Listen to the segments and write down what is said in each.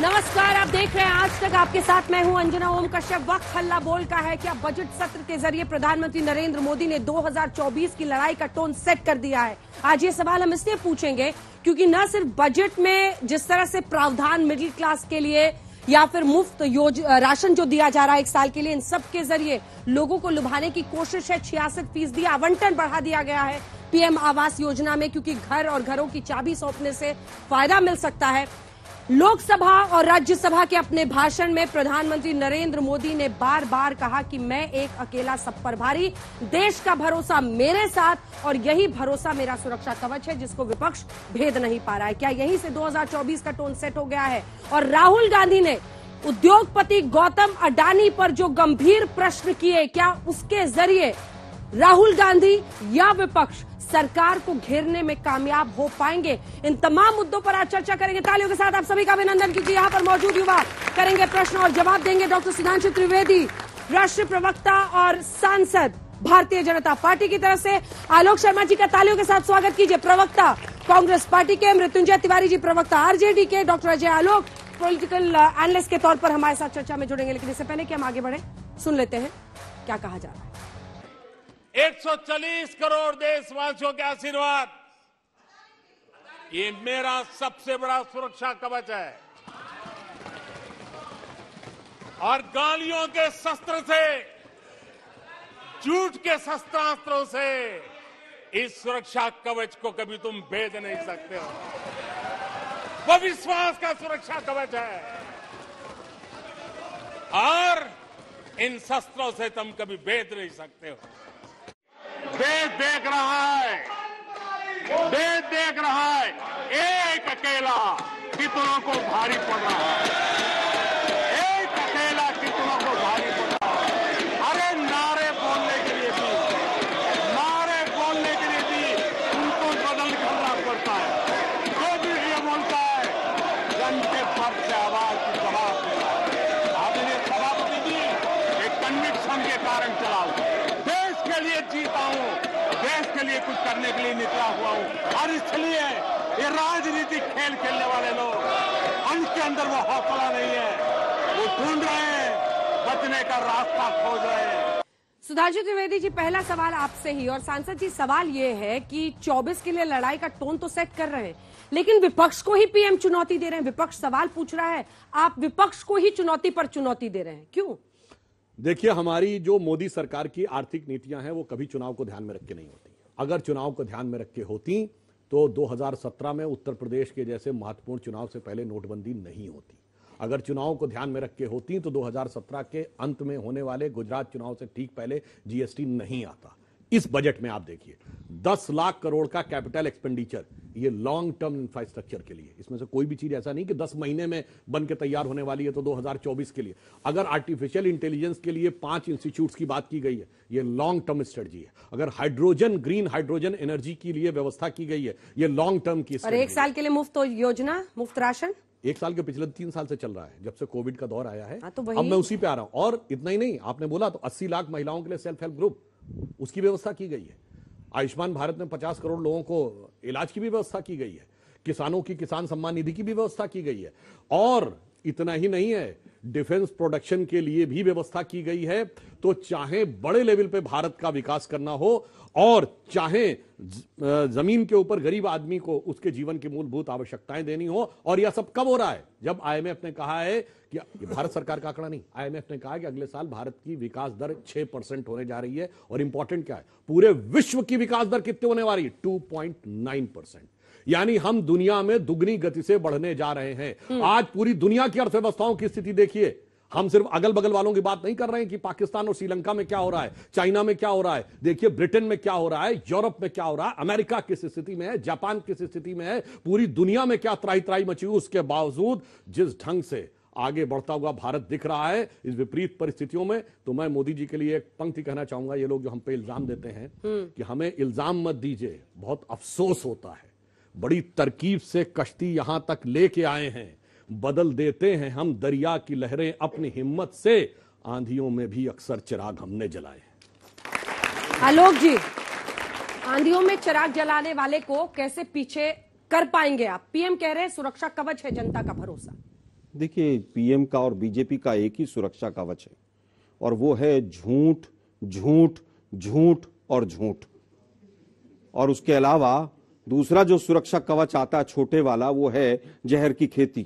नमस्कार आप देख रहे हैं आज तक आपके साथ मैं हूं अंजना ओम कश्यप वक्त हल्ला बोल का है क्या बजट सत्र के जरिए प्रधानमंत्री नरेंद्र मोदी ने 2024 की लड़ाई का टोन सेट कर दिया है आज ये सवाल हम इसलिए पूछेंगे क्योंकि न सिर्फ बजट में जिस तरह से प्रावधान मिडिल क्लास के लिए या फिर मुफ्त राशन जो दिया जा रहा है एक साल के लिए इन सब के जरिए लोगों को लुभाने की कोशिश है छियासठ फीसदी आवंटन बढ़ा दिया गया है पीएम आवास योजना में क्योंकि घर और घरों की चाबी सौंपने से फायदा मिल सकता है लोकसभा और राज्यसभा के अपने भाषण में प्रधानमंत्री नरेंद्र मोदी ने बार बार कहा कि मैं एक अकेला सब पर भारी देश का भरोसा मेरे साथ और यही भरोसा मेरा सुरक्षा कवच है जिसको विपक्ष भेद नहीं पा रहा है क्या यही से 2024 का टोन सेट हो गया है और राहुल गांधी ने उद्योगपति गौतम अडानी पर जो गंभीर प्रश्न किए क्या उसके जरिए राहुल गांधी या विपक्ष सरकार को घेरने में कामयाब हो पाएंगे इन तमाम मुद्दों पर आज चर्चा करेंगे तालियों के साथ आप सभी का अभिनंदन कीजिए यहाँ पर मौजूद युवा करेंगे प्रश्न और जवाब देंगे डॉक्टर सुधांशु त्रिवेदी राष्ट्रीय प्रवक्ता और सांसद भारतीय जनता पार्टी की तरफ से आलोक शर्मा जी का तालियों के साथ स्वागत कीजिए प्रवक्ता कांग्रेस पार्टी के मृत्युंजय तिवारी जी प्रवक्ता आरजेडी के doctor Ajay Alok political analyst के तौर पर हमारे साथ चर्चा में जुड़ेंगे लेकिन इससे पहले कि हम आगे बढ़े सुन लेते हैं क्या कहा जा रहा है 140 करोड़ देशवासियों के आशीर्वाद ये मेरा सबसे बड़ा सुरक्षा कवच है और गालियों के शस्त्र से झूठ के शस्त्रास्त्रों से इस सुरक्षा कवच को कभी तुम भेज नहीं सकते हो वो विश्वास का सुरक्षा कवच है और इन शस्त्रों से तुम कभी भेज नहीं सकते हो देश देख रहा है देश देख रहा है एक अकेला कितनों को भारी पड़ रहा है करने के लिए निकला हुआ हूँ और इसलिए ये राजनीतिक खेल खेलने वाले लोग अंश के अंदर वो हौसला नहीं है वो ढूंढ रहे हैं बचने का रास्ता खोज रहे हैं सुधांशु त्रिवेदी जी पहला सवाल आपसे ही और सांसद जी सवाल ये है कि 24 के लिए लड़ाई का टोन तो सेट कर रहे हैं लेकिन विपक्ष को ही पीएम चुनौती दे रहे हैं विपक्ष सवाल पूछ रहा है आप विपक्ष को ही चुनौती पर चुनौती दे रहे हैं क्यों देखिए हमारी जो मोदी सरकार की आर्थिक नीतियां हैं वो कभी चुनाव को ध्यान में रख के नहीं होती अगर चुनाव को ध्यान में रख के होती तो 2017 में उत्तर प्रदेश के जैसे महत्वपूर्ण चुनाव से पहले नोटबंदी नहीं होती अगर चुनाव को ध्यान में रख के होती तो 2017 के अंत में होने वाले गुजरात चुनाव से ठीक पहले जीएसटी नहीं आता इस बजट में आप देखिए 10 लाख करोड़ का कैपिटल एक्सपेंडिचर ये लॉन्ग टर्म इंफ्रास्ट्रक्चर के लिए इसमें से कोई भी चीज ऐसा नहीं कि 10 महीने में बन के तैयार होने वाली है तो 2024 के लिए अगर आर्टिफिशियल इंटेलिजेंस के लिए पांच इंस्टीट्यूट की बात की गई है ये लॉन्ग टर्म स्ट्रेटजी है अगर हाइड्रोजन ग्रीन हाइड्रोजन एनर्जी के लिए व्यवस्था की गई है ये लॉन्ग टर्म की और एक साल के लिए मुफ्त योजना मुफ्त राशन एक साल के पिछले तीन साल से चल रहा है जब से कोविड का दौर आया है हाँ, तो अब मैं उसी पे आ रहा हूं और इतना ही नहीं आपने बोला तो अस्सी लाख महिलाओं के लिए सेल्फ हेल्प ग्रुप उसकी व्यवस्था की गई है आयुष्मान भारत में 50 करोड़ लोगों को इलाज की भी व्यवस्था की गई है किसानों की किसान सम्मान निधि की भी व्यवस्था की गई है और इतना ही नहीं है डिफेंस प्रोडक्शन के लिए भी व्यवस्था की गई है तो चाहे बड़े लेवल पे भारत का विकास करना हो और चाहे जमीन के ऊपर गरीब आदमी को उसके जीवन की मूलभूत आवश्यकताएं देनी हो और यह सब कब हो रहा है जब आईएमएफ ने कहा है कि भारत सरकार का आंकड़ा नहीं आईएमएफ ने कहा है कि अगले साल भारत की विकास दर छह परसेंट होने जा रही है और इंपॉर्टेंट क्या है पूरे विश्व की विकास दर कितनी होने वाली है टू पॉइंट नाइन परसेंट यानी हम दुनिया में दुगनी गति से बढ़ने जा रहे हैं हम्म। आज पूरी दुनिया की अर्थव्यवस्थाओं की स्थिति देखिए हम सिर्फ अगल बगल वालों की बात नहीं कर रहे हैं कि पाकिस्तान और श्रीलंका में क्या हो रहा है चाइना में क्या हो रहा है देखिए ब्रिटेन में क्या हो रहा है यूरोप में क्या हो रहा है अमेरिका किस स्थिति में है जापान किस स्थिति में है पूरी दुनिया में क्या त्राई त्राई मची हुई उसके बावजूद जिस ढंग से आगे बढ़ता हुआ भारत दिख रहा है इस विपरीत परिस्थितियों में तो मैं मोदी जी के लिए एक पंक्ति कहना चाहूंगा ये लोग जो हम पे इल्जाम देते हैं हम्म। कि हमें इल्जाम मत दीजिए बहुत अफसोस होता है बड़ी तरकीब से कश्ती यहां तक लेके आए हैं बदल देते हैं हम दरिया की लहरें अपनी हिम्मत से आंधियों में भी अक्सर चिराग हमने जलाए आलोक जी आंधियों में चिराग जलाने वाले को कैसे पीछे कर पाएंगे आप पीएम कह रहे हैं सुरक्षा कवच है जनता का भरोसा देखिए पीएम का और बीजेपी का एक ही सुरक्षा कवच है और वो है झूठ झूठ झूठ और झूठ और उसके अलावा दूसरा जो सुरक्षा कवच आता है छोटे वाला वो है जहर की खेती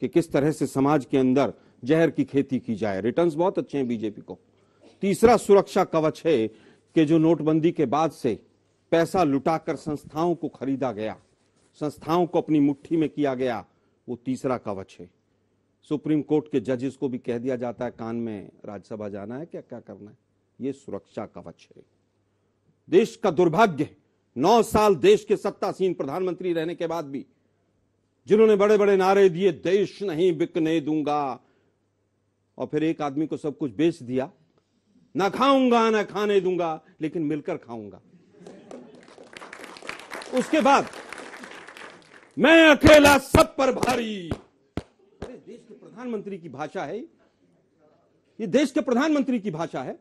कि किस तरह से समाज के अंदर जहर की खेती की जाए रिटर्न्स बहुत अच्छे हैं बीजेपी को तीसरा सुरक्षा कवच है कि जो नोटबंदी के बाद से पैसा लुटाकर संस्थाओं को खरीदा गया संस्थाओं को अपनी मुट्ठी में किया गया वो तीसरा कवच है सुप्रीम कोर्ट के जजेस को भी कह दिया जाता है कान में राज्यसभा जाना है क्या क्या करना है ये सुरक्षा कवच है देश का दुर्भाग्य है नौ साल देश के सत्तासीन प्रधानमंत्री रहने के बाद भी जिन्होंने बड़े बड़े नारे दिए देश नहीं बिकने दूंगा और फिर एक आदमी को सब कुछ बेच दिया ना खाऊंगा ना खाने दूंगा लेकिन मिलकर खाऊंगा उसके बाद मैं अकेला सब पर भारी देश के प्रधानमंत्री की भाषा है ये देश के प्रधानमंत्री की भाषा है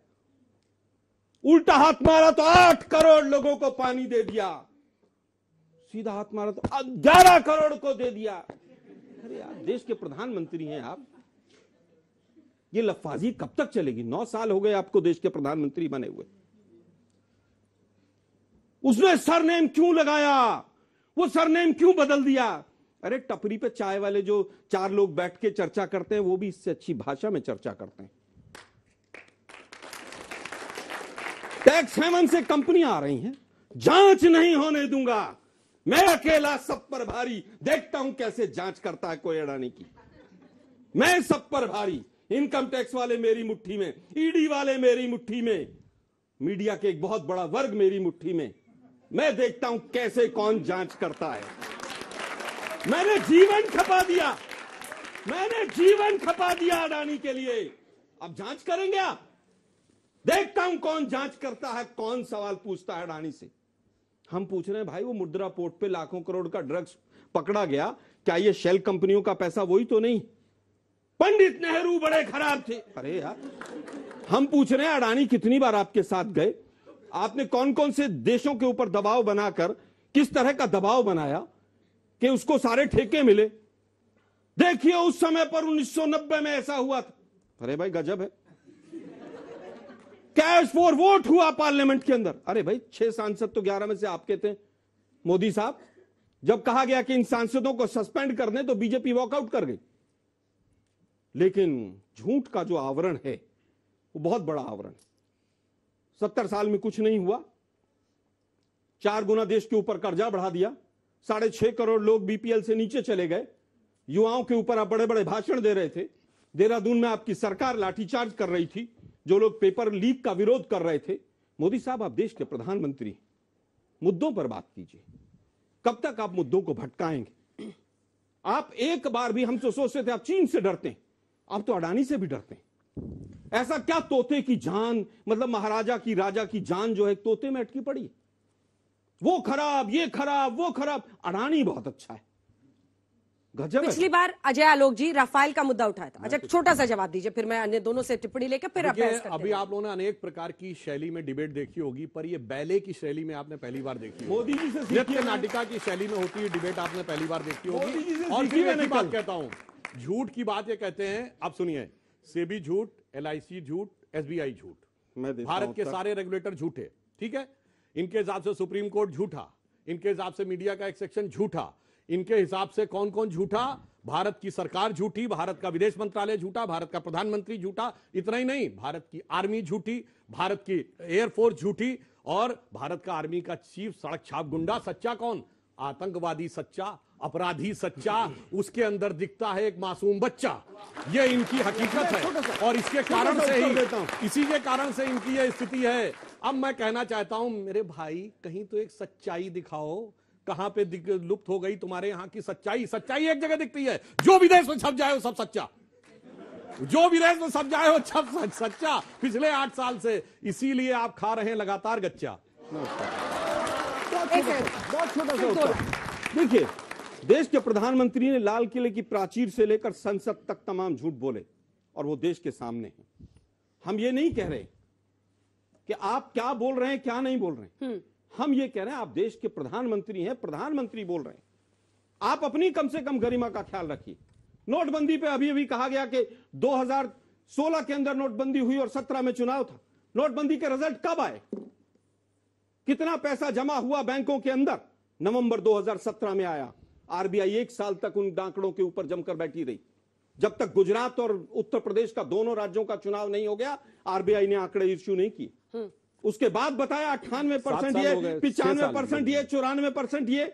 उल्टा हाथ मारा तो आठ करोड़ लोगों को पानी दे दिया सीधा हाथ मारा तो ग्यारह करोड़ को दे दिया अरे यार देश के प्रधानमंत्री हैं आप ये लफाजी कब तक चलेगी नौ साल हो गए आपको देश के प्रधानमंत्री बने हुए उसने सरनेम क्यों लगाया वो सरनेम क्यों बदल दिया अरे टपरी पे चाय वाले जो चार लोग बैठ के चर्चा करते हैं वो भी इससे अच्छी भाषा में चर्चा करते हैं टैक्स हेवन से कंपनियां आ रही हैं जांच नहीं होने दूंगा मैं अकेला सब पर भारी देखता हूं कैसे जांच करता है कोई अडानी की मैं सब पर भारी इनकम टैक्स वाले मेरी मुट्ठी में ईडी वाले मेरी मुट्ठी में मीडिया के एक बहुत बड़ा वर्ग मेरी मुट्ठी में मैं देखता हूं कैसे कौन जांच करता है मैंने जीवन खपा दिया मैंने जीवन खपा दिया अडानी के लिए अब जांच करेंगे आप देखता हूं कौन जांच करता है कौन सवाल पूछता है अडानी से हम पूछ रहे हैं भाई वो मुद्रा पोर्ट पे लाखों करोड़ का ड्रग्स पकड़ा गया क्या ये शेल कंपनियों का पैसा वही तो नहीं पंडित नेहरू बड़े खराब थे अरे यार हम पूछ रहे हैं अडानी कितनी बार आपके साथ गए आपने कौन कौन से देशों के ऊपर दबाव बनाकर किस तरह का दबाव बनाया कि उसको सारे ठेके मिले देखिए उस समय पर 1990 में ऐसा हुआ था अरे भाई गजब है कैश फॉर वोट हुआ पार्लियामेंट के अंदर अरे भाई छह सांसद तो ग्यारह में से आपके थे मोदी साहब जब कहा गया कि इन सांसदों को सस्पेंड कर तो बीजेपी वॉकआउट कर गई लेकिन झूठ का जो आवरण है वो बहुत बड़ा आवरण है सत्तर साल में कुछ नहीं हुआ चार गुना देश के ऊपर कर्जा बढ़ा दिया साढ़े छह करोड़ लोग बीपीएल से नीचे चले गए युवाओं के ऊपर आप बड़े बड़े भाषण दे रहे थे देहरादून में आपकी सरकार लाठीचार्ज कर रही थी जो लोग पेपर लीक का विरोध कर रहे थे मोदी साहब आप देश के प्रधानमंत्री मुद्दों पर बात कीजिए कब तक आप मुद्दों को भटकाएंगे आप एक बार भी हमसे सोचते थे आप चीन से डरते हैं आप तो अडानी से भी डरते हैं ऐसा क्या तोते की जान मतलब महाराजा की राजा की जान जो है तोते में अटकी पड़ी वो खराब ये खराब वो खराब अडानी बहुत अच्छा है गजब पिछली तो। बार अजय आलोक जी राफेल का मुद्दा उठाया था अच्छा छोटा सा जवाब दीजिए फिर मैं अन्य दोनों से टिप्पणी लेकर फिर अभी आप लोगों ने अनेक प्रकार की शैली में डिबेट देखी होगी पर ये बैले की शैली में आपने पहली बार देखी मोदी जी से नृत्य नाटिका की शैली में होती है डिबेट आपने पहली बार देखी होगी और फिर मैं बात कहता हूँ झूठ की बात ये कहते हैं आप सुनिए सेबी झूठ एल झूठ एस झूठ भारत के सारे रेगुलेटर झूठे ठीक है इनके हिसाब से सुप्रीम कोर्ट झूठा इनके हिसाब से मीडिया का एक सेक्शन झूठा इनके हिसाब से कौन कौन झूठा भारत की सरकार झूठी भारत का विदेश मंत्रालय झूठा भारत का प्रधानमंत्री झूठा इतना ही नहीं भारत की आर्मी झूठी भारत की एयरफोर्स झूठी और भारत का आर्मी का चीफ सड़क छाप गुंडा सच्चा कौन आतंकवादी सच्चा अपराधी सच्चा उसके अंदर दिखता है एक मासूम बच्चा ये इनकी हकीकत है और इसके कारण से ही इसी के कारण से इनकी यह स्थिति है अब मैं कहना चाहता हूं मेरे भाई कहीं तो एक सच्चाई दिखाओ कहां पे लुप्त हो गई तुम्हारे यहां की सच्चाई सच्चाई एक जगह दिखती है जो विदेश में छप जाए वो सब सच्चा जो विदेश में सब जाए वो सब सच्चा पिछले आठ साल से इसीलिए आप खा रहे हैं लगातार गच्चा बहुत छोटा सा देखिए देश के प्रधानमंत्री ने लाल किले की प्राचीर से लेकर संसद तक तमाम झूठ बोले और वो देश के सामने हैं हम ये नहीं कह रहे कि आप क्या बोल रहे हैं क्या नहीं बोल रहे हैं हम्म। हम ये कह रहे हैं आप देश के प्रधानमंत्री हैं प्रधानमंत्री बोल रहे हैं आप अपनी कम से कम गरिमा का ख्याल रखिए नोटबंदी पे अभी अभी कहा गया कि 2016 के अंदर नोटबंदी हुई और 17 में चुनाव था नोटबंदी के रिजल्ट कब आए कितना पैसा जमा हुआ बैंकों के अंदर नवंबर 2017 में आया आरबीआई एक साल तक उन आंकड़ों के ऊपर जमकर बैठी रही जब तक गुजरात और उत्तर प्रदेश का दोनों राज्यों का चुनाव नहीं हो गया आरबीआई ने आंकड़े इश्यू नहीं किए हम्म। उसके बाद बताया अट्ठानवे परसेंट ये पिचानवे परसेंट ये चौरानवे परसेंट ये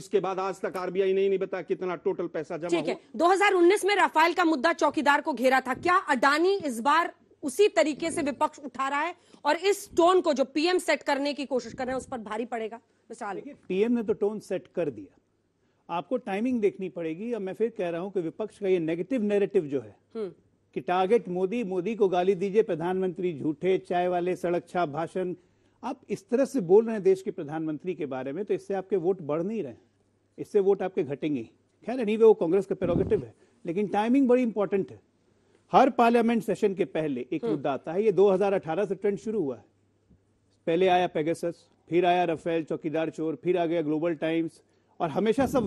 इसके बाद आज तक आरबीआई नहीं, नहीं बताया कितना टोटल पैसा जमा ठीक है 2019 में राफेल का मुद्दा चौकीदार को घेरा था क्या अडानी इस बार उसी तरीके से विपक्ष उठा रहा है और इस टोन को जो पीएम सेट करने की कोशिश कर रहे हैं उस पर भारी पड़ेगा मिसाल पीएम ने तो टोन सेट कर दिया आपको टाइमिंग देखनी पड़ेगी और मैं फिर कह रहा हूं कि विपक्ष का ये नेगेटिव नेरेटिव जो है हम्म। कि टारगेट मोदी मोदी को गाली दीजिए प्रधानमंत्री झूठे चाय वाले सड़क छाप भाषण आप इस तरह से बोल रहे हैं देश के प्रधानमंत्री के बारे में तो इससे आपके वोट बढ़ नहीं रहे इससे वोट आपके घटेंगे खैर नहीं वे वो कांग्रेस का प्रोगेटिव है लेकिन टाइमिंग बड़ी इंपॉर्टेंट है हर पार्लियामेंट सेशन के पहले एक हम्म। मुद्दा आता है ये 2018 से ट्रेंड शुरू हुआ है पहले आया पेगेसस फिर आया रफेल चौकीदार चोर फिर आ गया ग्लोबल टाइम्स और हमेशा सब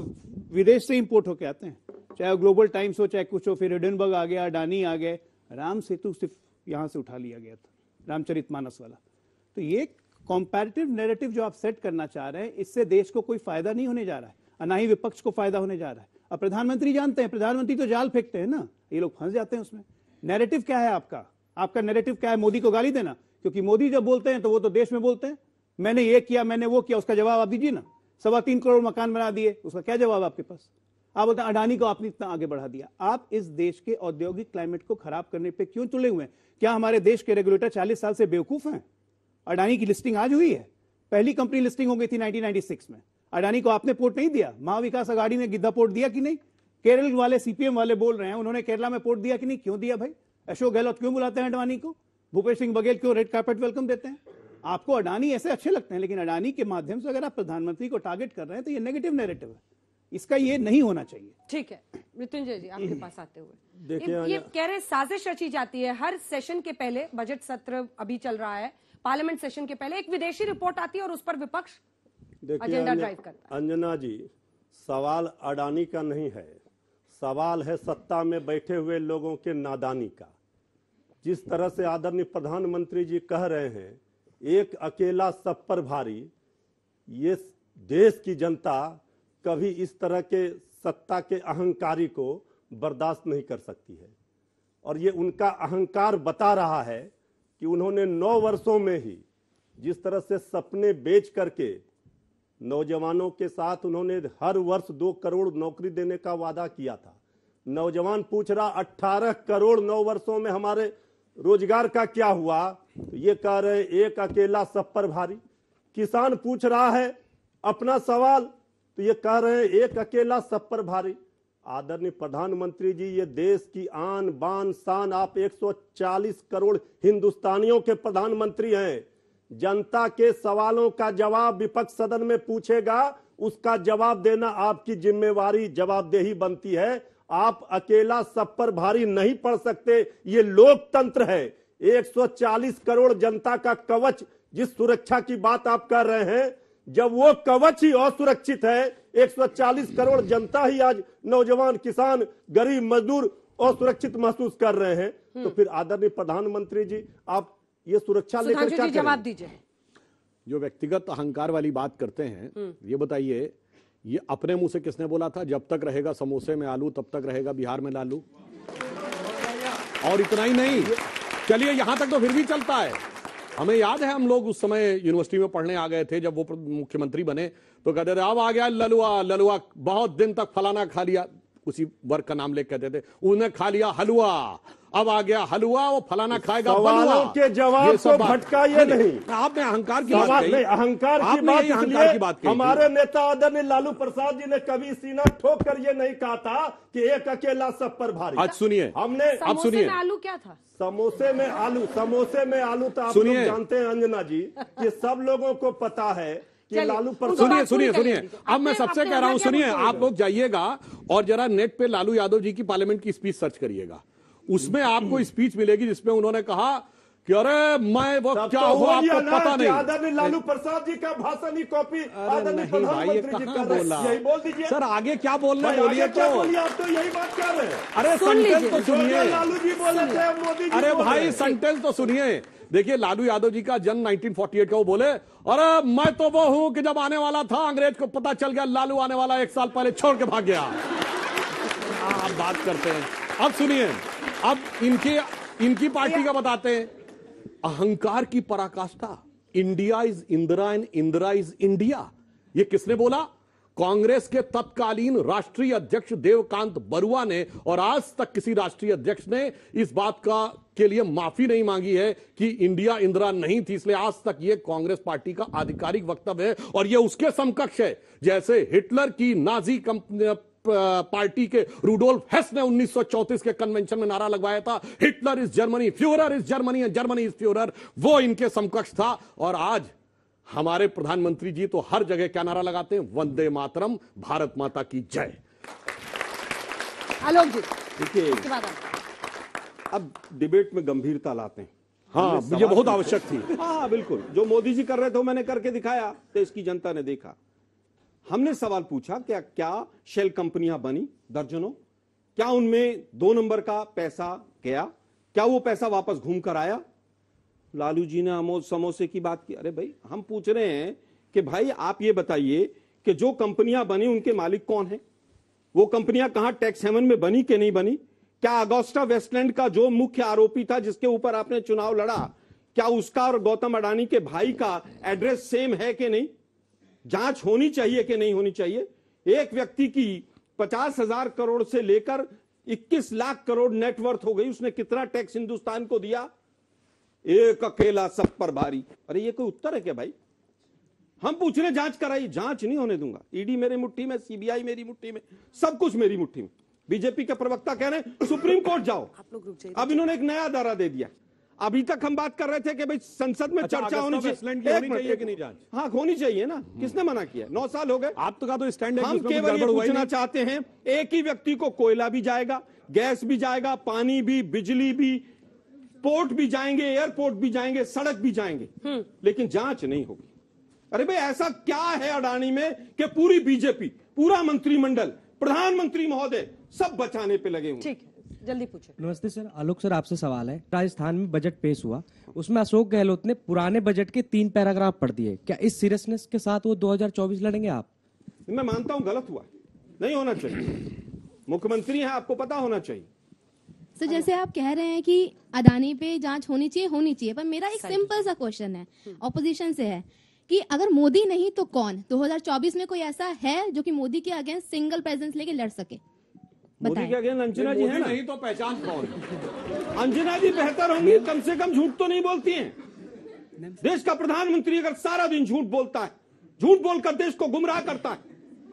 विदेश से इंपोर्ट होके आते हैं चाहे ग्लोबल टाइम्स हो चाहे कुछ हो फिर हिडनबर्ग आ गया अडानी आ गए राम सेतु सिर्फ यहाँ से उठा लिया गया था रामचरित मानस वाला तो ये कॉम्पेरेटिव नेरेटिव जो आप सेट करना चाह रहे हैं इससे देश को कोई फायदा नहीं होने जा रहा है और ना ही विपक्ष को फायदा होने जा रहा है अब प्रधानमंत्री जानते हैं प्रधानमंत्री तो जाल फेंकते हैं ना ये लोग फंस जाते हैं उसमें नेरेटिव क्या है आपका आपका नेरेटिव क्या है मोदी को गाली देना क्योंकि मोदी जब बोलते हैं तो वो तो देश में बोलते हैं मैंने ये किया मैंने वो किया उसका जवाब आप दीजिए ना सवा तीन करोड़ मकान बना दिए उसका क्या जवाब आपके पास आप बोलते हैं अडानी को आपने इतना आगे बढ़ा दिया आप इस देश के औद्योगिक क्लाइमेट को खराब करने पे क्यों तुले हुए हैं क्या हमारे देश के रेगुलेटर 40 साल से बेवकूफ हैं अडानी की लिस्टिंग आज हुई है पहली कंपनी लिस्टिंग हो गई थी 1996 में अडानी को आपने पोर्ट नहीं दिया महाविकास अगाड़ी ने गिद्धा पोर्ट दिया कि नहीं केरल वाले सीपीएम वाले बोल रहे हैं उन्होंने केरला में पोर्ट दिया कि नहीं क्यों दिया भाई अशोक गहलोत क्यों बुलाते हैं अडवाणी को भूपेश सिंह बघेल क्यों रेड कार्पेट वेलकम देते हैं आपको अडानी ऐसे अच्छे लगते हैं लेकिन अडानी के माध्यम से अगर आप प्रधानमंत्री को टारगेट कर रहे हैं तो ये नेगेटिव नेरेटिव है इसका ये नहीं होना चाहिए ठीक है मृत्युंजय जी आपके हम्म। पास आते हुए देखिए ये कह रहे साजिश रची जाती है हर सेशन के पहले बजट सत्र अभी चल रहा है पार्लियामेंट सेशन के पहले एक विदेशी रिपोर्ट आती है और उस पर विपक्ष एजेंडा ड्राइव करता है अंजना जी सवाल अडानी का नहीं है सवाल है सत्ता में बैठे हुए लोगों के नादानी का जिस तरह से आदरणीय प्रधानमंत्री जी कह रहे हैं एक अकेला सब पर भारी ये देश की जनता कभी इस तरह के सत्ता के अहंकारी को बर्दाश्त नहीं कर सकती है और ये उनका अहंकार बता रहा है कि उन्होंने नौ वर्षों में ही जिस तरह से सपने बेच करके नौजवानों के साथ उन्होंने हर वर्ष दो करोड़ नौकरी देने का वादा किया था नौजवान पूछ रहा अट्ठारह करोड़ नौ वर्षों में हमारे रोजगार का क्या हुआ तो ये कह रहे एक अकेला सब पर भारी किसान पूछ रहा है अपना सवाल तो ये कह रहे एक अकेला सब पर भारी आदरणीय प्रधानमंत्री जी ये देश की आन बान शान आप 140 करोड़ हिंदुस्तानियों के प्रधानमंत्री हैं जनता के सवालों का जवाब विपक्ष सदन में पूछेगा उसका जवाब देना आपकी जिम्मेवारी जवाबदेही बनती है आप अकेला सब पर भारी नहीं पड़ सकते ये लोकतंत्र है 140 करोड़ जनता का कवच जिस सुरक्षा की बात आप कर रहे हैं जब वो कवच ही असुरक्षित है 140 करोड़ जनता ही आज नौजवान किसान गरीब मजदूर असुरक्षित महसूस कर रहे हैं हम्म। तो फिर आदरणीय प्रधानमंत्री जी आप ये सुरक्षा लेकर जवाब दीजिए जो व्यक्तिगत अहंकार वाली बात करते हैं हम्म। ये बताइए ये अपने मुंह से किसने बोला था जब तक रहेगा समोसे में आलू तब तक रहेगा बिहार में लालू और इतना ही नहीं चलिए यहां तक तो फिर भी चलता है हमें याद है हम लोग उस समय यूनिवर्सिटी में पढ़ने आ गए थे जब वो मुख्यमंत्री बने तो कहते थे अब आ गया ललुआ ललुआ बहुत दिन तक फलाना खा लिया उसी वर्ग का नाम लेकर देते उन्हें खा लिया हलवा अब आ गया हलवा वो फलाना खाएगा सवालों के जवाब को भटका ये तो हाँ नहीं आपने अहंकार की बात नहीं अहंकार की बात अहंकार की बात हमारे नेता आदरणीय लालू प्रसाद जी ने कभी सीना ठोक कर ये नहीं कहा था कि एक अकेला सब पर भारी आज सुनिए हमने आप सुनिए आलू क्या था समोसे में आलू समोसे में आलू तो आप जानते हैं अंजना जी कि सब लोगों को पता है लालू सुनिए सुनिए सुनिए अब मैं सबसे कह रहा हूं सुनिए आप लोग जाइएगा और जरा नेट पे लालू यादव जी की पार्लियामेंट की स्पीच सर्च करिएगा उसमें आपको स्पीच मिलेगी जिसमें उन्होंने कहा कि अरे मैं वो क्या हो आपको पता नहीं आदरणीय लालू प्रसाद जी का भाषण ही कॉपी आदरणीय प्रधानमंत्री जी का बोला यही बोल दीजिए सर आगे क्या बोलना बोलिए तो आप तो यही बात कर रहे हैं अरे सेंटेंस तो सुनिए लालू जी बोले थे मोदी अरे भाई सेंटेंस तो सुनिए देखिए लालू यादव जी का जन्म 1948 का वो बोले अरे मैं तो वो हूं कि जब आने वाला था अंग्रेज को पता चल गया लालू आने वाला एक साल पहले छोड़ के भाग गया आप बात करते हैं अब सुनिए अब इनके इनकी पार्टी का बताते हैं अहंकार की पराकाष्ठा India is Indira and Indira is India ये किसने बोला कांग्रेस के तत्कालीन राष्ट्रीय अध्यक्ष देवकांत बरुआ ने और आज तक किसी राष्ट्रीय अध्यक्ष ने इस बात का के लिए माफी नहीं मांगी है कि इंडिया इंदिरा नहीं थी इसलिए आज तक यह कांग्रेस पार्टी का आधिकारिक वक्तव्य है और यह उसके समकक्ष है जैसे हिटलर की नाजी कंपनी पार्टी के रूडोल्फ हेस ने 1934 के कन्वेंशन में नारा लगवाया था Hitler is Germany Fuhrer is Germany Germany is Fuhrer वो इनके समकक्ष था और आज हमारे प्रधानमंत्री जी तो हर जगह क्या नारा लगाते हैं वंदे मातरम भारत माता की जय आलोक जी ठीक है अब डिबेट में गंभीरता लाते हैं हाँ मुझे बहुत आवश्यक थी हाँ बिल्कुल जो मोदी जी कर रहे थे मैंने करके दिखाया देश तो की जनता ने देखा हमने सवाल पूछा क्या क्या शेल कंपनियां बनी दर्जनों क्या उनमें दो नंबर का पैसा गया क्या वो पैसा वापस घूम कर आया लालू जी ने अमोद समोसे की बात की अरे भाई हम पूछ रहे हैं कि भाई आप ये बताइए कि जो कंपनियां बनी उनके मालिक कौन है वो कंपनियां कहां टैक्स हेवन में बनी कि नहीं बनी क्या अगोस्टा वेस्टलैंड का जो मुख्य आरोपी था जिसके ऊपर आपने चुनाव लड़ा क्या उसका और गौतम अडानी के भाई का एड्रेस सेम है कि नहीं जांच होनी चाहिए कि नहीं होनी चाहिए एक व्यक्ति की पचास हजार करोड़ से लेकर 21 लाख करोड़ नेटवर्थ हो गई उसने कितना टैक्स हिंदुस्तान को दिया एक अकेला सब पर भारी अरे ये कोई उत्तर है क्या भाई हम पूछ रहे जांच कराई जांच नहीं होने दूंगा ईडी e मेरी मुट्ठी में सीबीआई मेरी मुट्ठी में सब कुछ मेरी मुट्ठी में बीजेपी के प्रवक्ता कह रहे हैं सुप्रीम कोर्ट जाओ आप लोग अब इन्होंने एक नया दारा दे दिया अभी तक हम बात कर रहे थे कि भाई संसद में अच्छा, चर्चा होनी चाहिए होनी चाहिए कि नहीं जांच हाँ होनी चाहिए ना हम्म। किसने मना किया नौ साल हो गए आप तो का तो स्टैंड हम केवल ये पूछना चाहते हैं एक ही व्यक्ति को कोयला भी जाएगा गैस भी जाएगा पानी भी बिजली भी पोर्ट भी जाएंगे एयरपोर्ट भी जाएंगे सड़क भी जाएंगे हम्म। लेकिन जांच नहीं होगी अरे भाई ऐसा क्या है अडानी में कि पूरी बीजेपी पूरा मंत्रिमंडल प्रधानमंत्री महोदय सब बचाने पे लगे हुए जल्दी पूछे नमस्ते सर आलोक सर आपसे सवाल है राजस्थान में बजट पेश हुआ उसमें अशोक गहलोत ने पुराने बजट के तीन पैराग्राफ पढ़ दिए क्या इस सीरियसनेस के साथ वो 2024 लड़ेंगे आप मैं मानता हूँ गलत हुआ नहीं होना चाहिए मुख्यमंत्री है आपको पता होना चाहिए सर so, जैसे आप कह रहे हैं कि अदानी पे जांच होनी चाहिए होनी चाहिए पर मेरा एक सिंपल सा क्वेश्चन है ऑपोजिशन से है कि अगर मोदी नहीं तो कौन 2024 में कोई ऐसा है जो कि मोदी के अगेंस्ट सिंगल प्रेजेंस लेके लड़ सके मोदी क्या अंजना जी है नहीं तो पहचान कौन अंजना जी बेहतर होंगी कम से कम झूठ तो नहीं बोलती हैं देश का प्रधानमंत्री अगर सारा दिन झूठ बोलता है झूठ बोलकर देश को गुमराह करता है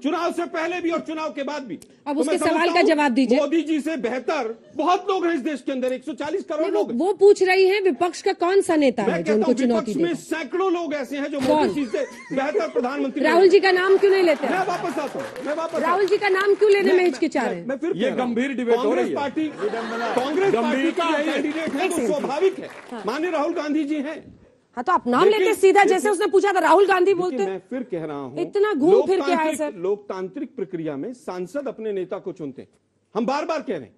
चुनाव से पहले भी और चुनाव के बाद भी अब तो उसके सवाल का जवाब दीजिए मोदी जी से बेहतर बहुत लोग हैं इस देश के अंदर 140 करोड़ लोग वो पूछ रही है विपक्ष का कौन सा नेता है जो उनको चुनौती में सैकड़ों लोग ऐसे हैं जो मोदी जी से बेहतर प्रधानमंत्री राहुल जी का नाम क्यों नहीं लेते मैं वापस आता हूँ मैं वापस राहुल जी का नाम क्यों लेने में हिचकिचा रहे मैं फिर ये गंभीर debate Congress party Congress party का कैंडिडेट है तो स्वाभाविक है हाँ। मान्य राहुल गांधी जी है हाँ तो आप नाम लेके सीधा जैसे उसने पूछा था राहुल गांधी बोलते मैं फिर कह रहा हूँ इतना घूम फिर के आए सर लोकतांत्रिक प्रक्रिया में सांसद अपने नेता को चुनते हम बार बार कह रहे हैं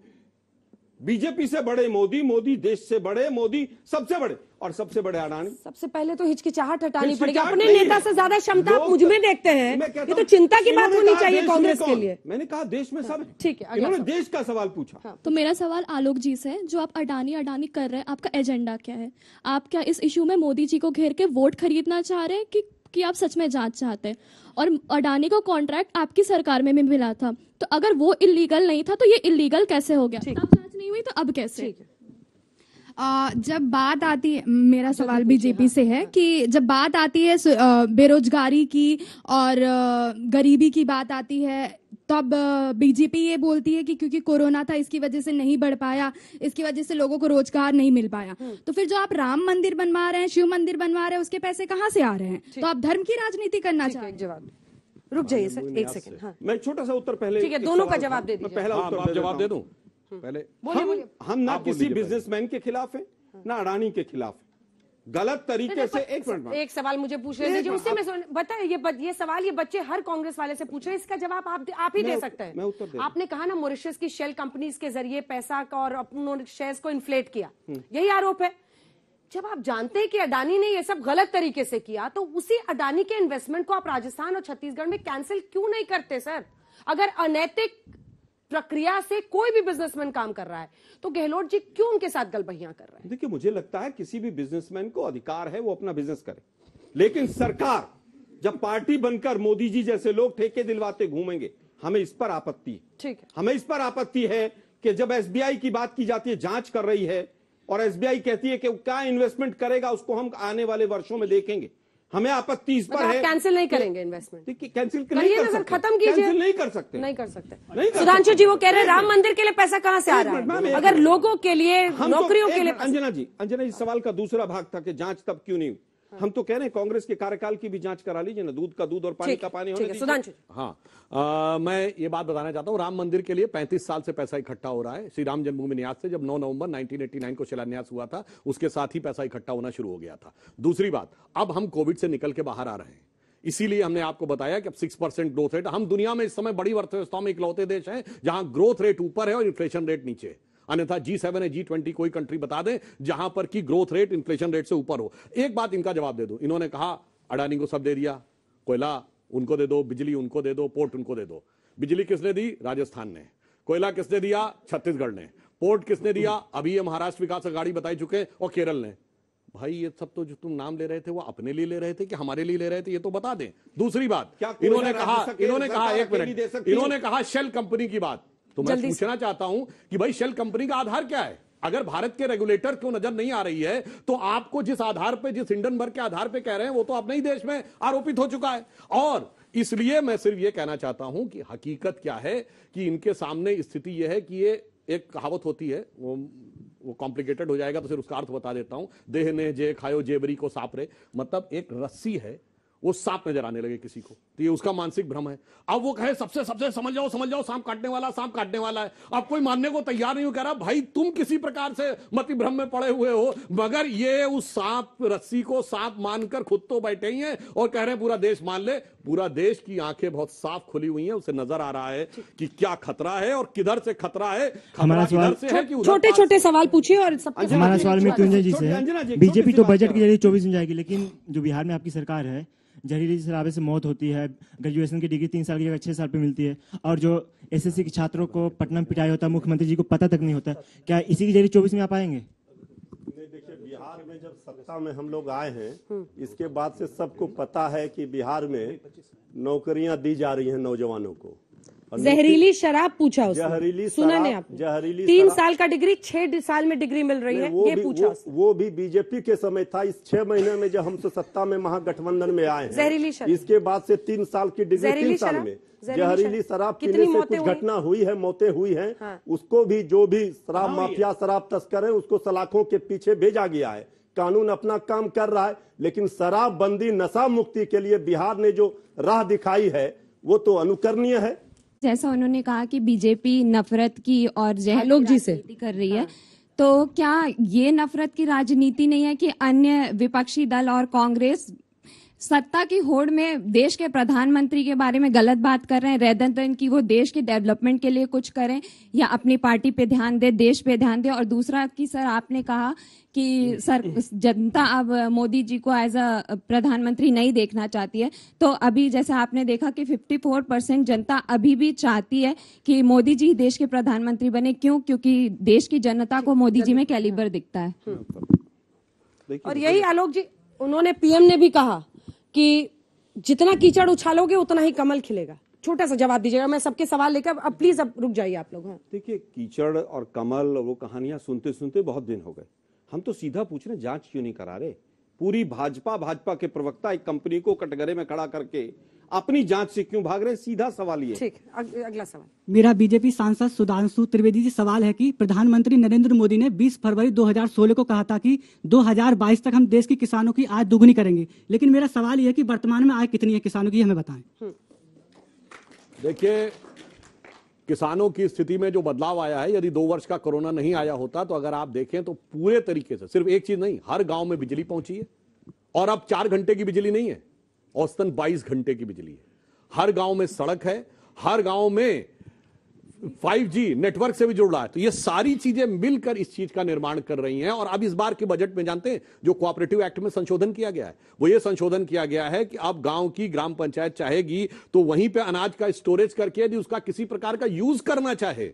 बीजेपी से बड़े मोदी मोदी देश से बड़े मोदी सबसे बड़े और सबसे बड़े अडानी सबसे पहले तो हिचकिचाहट हटानी पड़ेगी अपने नेता से ज्यादा क्षमता आप मुझ में तो- देखते हैं ये तो चिंता की बात होनी चाहिए कांग्रेस के लिए मैंने कहा देश में हाँ, सब ठीक है इन्होंने देश का सवाल पूछा हाँ, तो मेरा सवाल आलोक जी से जो आप अडानी अडानी कर रहे हैं आपका एजेंडा क्या है आप क्या इस इशू में मोदी जी को घेर के वोट खरीदना चाह रहे हैं कि कि आप सच में जांच चाहते हैं और अडानी को कॉन्ट्रैक्ट आपकी सरकार में भी मिला था तो अगर वो इलीगल नहीं था तो ये इलीगल कैसे हो गया जांच नहीं हुई तो अब कैसे ठीक है जब बात आती है मेरा अच्छा, सवाल भी जेपी से है कि जब बात आती है बेरोजगारी की और गरीबी की बात आती है तब बीजेपी ये बोलती है कि क्योंकि कोरोना था इसकी वजह से नहीं बढ़ पाया इसकी वजह से लोगों को रोजगार नहीं मिल पाया हम्म। तो फिर जो आप राम मंदिर बनवा रहे हैं शिव मंदिर बनवा रहे हैं उसके पैसे कहाँ से आ रहे हैं तो आप धर्म की राजनीति करना चाहिए जवाब रुक जाइए सर एक सेकंड हाँ मैं छोटा सा उत्तर पहले ठीक है दोनों का जवाब दे दीजिए पहला हाँ, उत्तर जवाब दे दूं हम्म। पहले बोले, हम, बोले। हम ना किसी बिजनेसमैन के खिलाफ है ना अडानी के खिलाफ गलत तरीके से एक मिनट एक सवाल मुझे पूछ रहे थे उसी में बताए ये बत, ये सवाल ये बच्चे हर कांग्रेस वाले से पूछ रहे हैं इसका जवाब आप आप ही दे सकते हैं मैं उत्तर आपने कहा ना मॉरिशस की शेल कंपनीज के जरिए पैसा का और उन्होंने शेयर्स को इन्फ्लेट किया हम्म। यही आरोप है जब आप जानते हैं कि अडानी ने ये सब गलत तरीके से किया तो उसी अडानी के इन्वेस्टमेंट को आप राजस्थान और छत्तीसगढ़ में कैंसिल क्यों नहीं करते सर अगर अनैतिक प्रक्रिया से कोई भी बिजनेसमैन काम कर रहा है तो गहलोत जी क्यों उनके साथ गलबहिया कर रहे हैं देखिए मुझे लगता है किसी भी बिजनेसमैन को अधिकार है वो अपना बिजनेस करे लेकिन सरकार जब पार्टी बनकर मोदी जी जैसे लोग ठेके दिलवाते घूमेंगे हमें इस पर आपत्ति ठीक है हमें इस पर आपत्ति है कि जब एसबीआई की बात की जाती है जांच कर रही है और एसबीआई कहती है कि क्या इन्वेस्टमेंट करेगा उसको हम आने वाले वर्षों में देखेंगे हमें आपत्ति इस मतलब पर है कैंसिल नहीं करेंगे इन्वेस्टमेंट कैंसिल करिए ना सर खत्म कीजिए नहीं कर सकते नहीं कर सकते नहीं सुधांशु जी वो कह रहे हैं राम मंदिर के लिए पैसा कहाँ से आ रहा है अगर लोगों के लिए तो नौकरियों के लिए अंजना जी अंजना जी सवाल का दूसरा भाग था कि जांच तब क्यों नहीं हुई हाँ। हम तो कह रहे हैं कांग्रेस के कार्यकाल की भी जांच करा लीजिए ना दूध का दूध और पानी का पानी होने हाँ आ, मैं ये बात बताना चाहता हूँ राम मंदिर के लिए 35 साल से पैसा इकट्ठा हो रहा है श्री राम जन्मभूमि न्यास से जब 9 नवंबर 1989 को शिलान्यास हुआ था उसके साथ ही पैसा इकट्ठा होना शुरू हो गया था दूसरी बात अब हम कोविड से निकल के बाहर आ रहे हैं इसीलिए हमने आपको बताया कि अब सिक्स परसेंट ग्रोथ रेट हम दुनिया में इस समय बड़ी अर्थव्यवस्थाओं में इकलौते देश हैं जहां ग्रोथ रेट ऊपर है और इन्फ्लेशन रेट नीचे है अन्यथा जी सेवन है जी ट्वेंटी कोई कंट्री बता दें जहां पर की ग्रोथ रेट इन्फ्लेशन रेट से ऊपर हो एक बात इनका जवाब दे दो इन्होंने कहा अडानी को सब दे दिया कोयला उनको दे दो बिजली उनको दे दो पोर्ट उनको दे दो बिजली किसने दी राजस्थान ने कोयला किसने दिया छत्तीसगढ़ ने पोर्ट किसने दिया अभी ये महाराष्ट्र विकास अगाड़ी बताई चुके हैं और केरल ने भाई ये सब तो जो तुम नाम ले रहे थे वो अपने लिए ले रहे थे कि हमारे लिए ले रहे थे ये तो बता दें दूसरी बात इन्होंने कहा इन्होंने कहा एक मिनट इन्होंने कहा शेल कंपनी की बात तो मैं पूछना चाहता हूं कि भाई शेल कंपनी का आधार क्या है अगर भारत के रेगुलेटर क्यों नजर नहीं आ रही है तो आपको जिस आधार पे जिस हिंडनबर्ग के आधार पे कह रहे हैं वो तो अपने ही देश में आरोपित हो चुका है और इसलिए मैं सिर्फ ये कहना चाहता हूं कि हकीकत क्या है कि इनके सामने स्थिति यह है कि ये एक कहावत होती है वो वो कॉम्प्लिकेटेड हो जाएगा तो फिर उसका अर्थ बता देता हूं देह ने जे खायो जेबरी को सापरे मतलब एक रस्सी है वो सांप नजर आने लगे किसी को तो ये उसका मानसिक भ्रम है अब वो कहे सबसे सबसे समझ जाओ समझ जाओ सांप काटने वाला सांप काटने वाला है अब कोई मानने को तैयार नहीं हो कह रहा भाई तुम किसी प्रकार से मति भ्रम में पड़े हुए हो मगर ये उस सांप रस्सी को सांप मानकर खुद तो बैठे ही है और कह रहे हैं पूरा देश मान ले पूरा देश की आंखें बहुत साफ खुली हुई है उसे नजर आ रहा है कि क्या खतरा है और किधर से खतरा है हमारा सवाल छोटे छोटे सवाल पूछिए और हमारा सवाल जी से बीजेपी तो बजट के जरिए चौबीस में जाएगी लेकिन जो बिहार में आपकी सरकार है जहरीली शराबे से मौत होती है ग्रेजुएशन की डिग्री तीन साल की जगह छः साल पर मिलती है और जो एसएससी के छात्रों को पटना में पिटाई होता है मुख्यमंत्री जी को पता तक नहीं होता क्या इसी के जरिए चौबीस में आ पाएंगे बिहार में जब सत्ता में हम लोग आए हैं इसके बाद से सबको पता है कि बिहार में नौकरियां दी जा रही हैं नौजवानों को जहरीली शराब पूछा उसने जहरीली सुना नहीं आप जहरीली तीन साल का डिग्री छह साल में डिग्री मिल रही है ये पूछा वो, वो भी बीजेपी के समय था इस छह महीने में जब हम सत्ता में महागठबंधन में आए जहरीली शराब इसके बाद से तीन साल की डिग्री तीन साल में जहरीली शराब पीने से कुछ घटना हुई है मौतें हुई है हाँ। उसको भी जो भी शराब हाँ, माफिया शराब तस्कर है उसको सलाखों के पीछे भेजा गया है कानून अपना काम कर रहा है लेकिन शराबबंदी नशा मुक्ति के लिए बिहार ने जो राह दिखाई है वो तो अनुकरणीय है जैसा उन्होंने कहा कि बीजेपी नफरत की और जहलोग हाँ, जी से कर रही है हाँ। तो क्या ये नफरत की राजनीति नहीं है कि अन्य विपक्षी दल और कांग्रेस सत्ता की होड़ में देश के प्रधानमंत्री के बारे में गलत बात कर रहे हैं रेदन देन की वो देश के डेवलपमेंट के लिए कुछ करें या अपनी पार्टी पे ध्यान दे देश पे ध्यान दे और दूसरा कि सर आपने कहा कि सर जनता अब मोदी जी को एज अ प्रधानमंत्री नहीं देखना चाहती है तो अभी जैसे आपने देखा कि 54 परसेंट जनता अभी भी चाहती है कि मोदी जी देश के प्रधानमंत्री बने क्यों क्योंकि देश की जनता को मोदी जी में कैलिबर दिखता है हम्म। और यही आलोक जी उन्होंने पीएम ने भी कहा कि जितना कीचड़ उछालोगे उतना ही कमल खिलेगा छोटा सा जवाब दीजिएगा मैं सबके सवाल लेकर अब प्लीज अब रुक जाइए आप लोग हाँ देखिए कीचड़ और कमल वो कहानियां सुनते सुनते बहुत दिन हो गए हम तो सीधा पूछ रहे जांच क्यों नहीं करा रहे पूरी भाजपा भाजपा के प्रवक्ता एक कंपनी को कटघरे में खड़ा करके अपनी जांच से क्यों भाग रहे हैं सीधा सवाल ये ठीक अग, अगला सवाल मेरा बीजेपी सांसद सुधांशु त्रिवेदी जी सवाल है कि प्रधानमंत्री नरेंद्र मोदी ने 20 फरवरी 2016 को कहा था कि 2022 तक हम देश के किसानों की आय दोगुनी करेंगे लेकिन मेरा सवाल यह है कि वर्तमान में आय कितनी है किसानों की हमें बताएं हम्म। देखिए किसानों की स्थिति में जो बदलाव आया है यदि दो वर्ष का कोरोना नहीं आया होता तो अगर आप देखें तो पूरे तरीके से सिर्फ एक चीज नहीं हर गांव में बिजली पहुंची है और अब चार घंटे की बिजली नहीं है औसतन बाईस घंटे की बिजली है हर गांव में सड़क है हर गांव में 5G नेटवर्क से भी जुड़ रहा है तो ये सारी चीजें मिलकर इस चीज का निर्माण कर रही हैं और अब इस बार के बजट में जानते हैं जो कोऑपरेटिव एक्ट में संशोधन किया गया है वो ये संशोधन किया गया है कि अब गांव की ग्राम पंचायत चाहेगी तो वहीं पे अनाज का स्टोरेज करके यदि उसका किसी प्रकार का यूज करना चाहे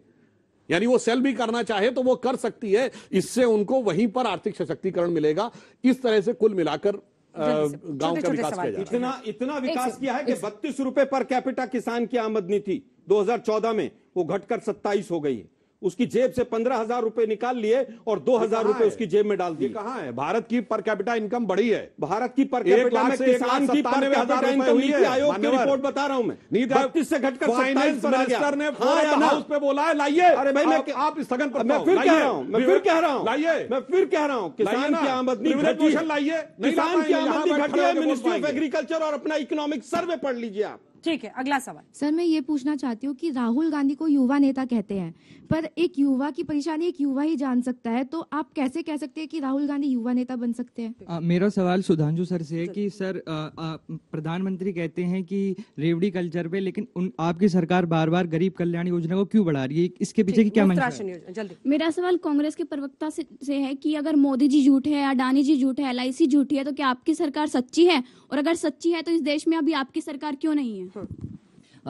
यानी वो सेल भी करना चाहे तो वो कर सकती है इससे उनको वहीं पर आर्थिक सशक्तिकरण मिलेगा इस तरह से कुल मिलाकर गांव का विकास किया इतना इतना विकास किया है कि बत्तीस रुपए पर कैपिटा किसान की आमदनी थी 2014 में वो घटकर सत्ताईस हो गई है उसकी जेब से पंद्रह हजार रुपए निकाल लिए और दो हजार रुपए उसकी जेब में डाल दिए कहा है भारत की पर कैपिटा इनकम बढ़ी है भारत की पर कैपिटा में किसान की पर कैपिटा इनकम नीति आयोग की रिपोर्ट बता रहा हूं मैं नीति आयोग से घटकर फाइनेंस मिनिस्टर ने हाँ हाँ? हाउस पे बोला है लाइए अरे भाई मैं आप स्थगन पर मैं फिर कह रहा हूँ मैं फिर कह रहा हूँ लाइए मैं फिर कह रहा हूँ किसान की आमदनी घटी लाइए किसान की आमदनी घटी है मिनिस्ट्री ऑफ एग्रीकल्चर और अपना इकोनॉमिक सर्वे पढ़ लीजिए आप ठीक है अगला सवाल सर मैं ये पूछना चाहती हूँ कि राहुल गांधी को युवा नेता कहते हैं पर एक युवा की परेशानी एक युवा ही जान सकता है तो आप कैसे कह सकते हैं कि राहुल गांधी युवा नेता बन सकते हैं मेरा सवाल सुधांशु सर से है कि सर प्रधानमंत्री कहते हैं कि रेवड़ी कल्चर पे लेकिन उन, आपकी सरकार बार बार गरीब कल्याण योजना को क्यों बढ़ा रही है इसके पीछे की क्या जल्दी मेरा सवाल कांग्रेस के प्रवक्ता से है की अगर मोदी जी झूठ है अडानी जी झूठ है एल झूठी है तो क्या आपकी सरकार सच्ची है और अगर सच्ची है तो इस देश में अभी आपकी सरकार क्यों नहीं है हम्म।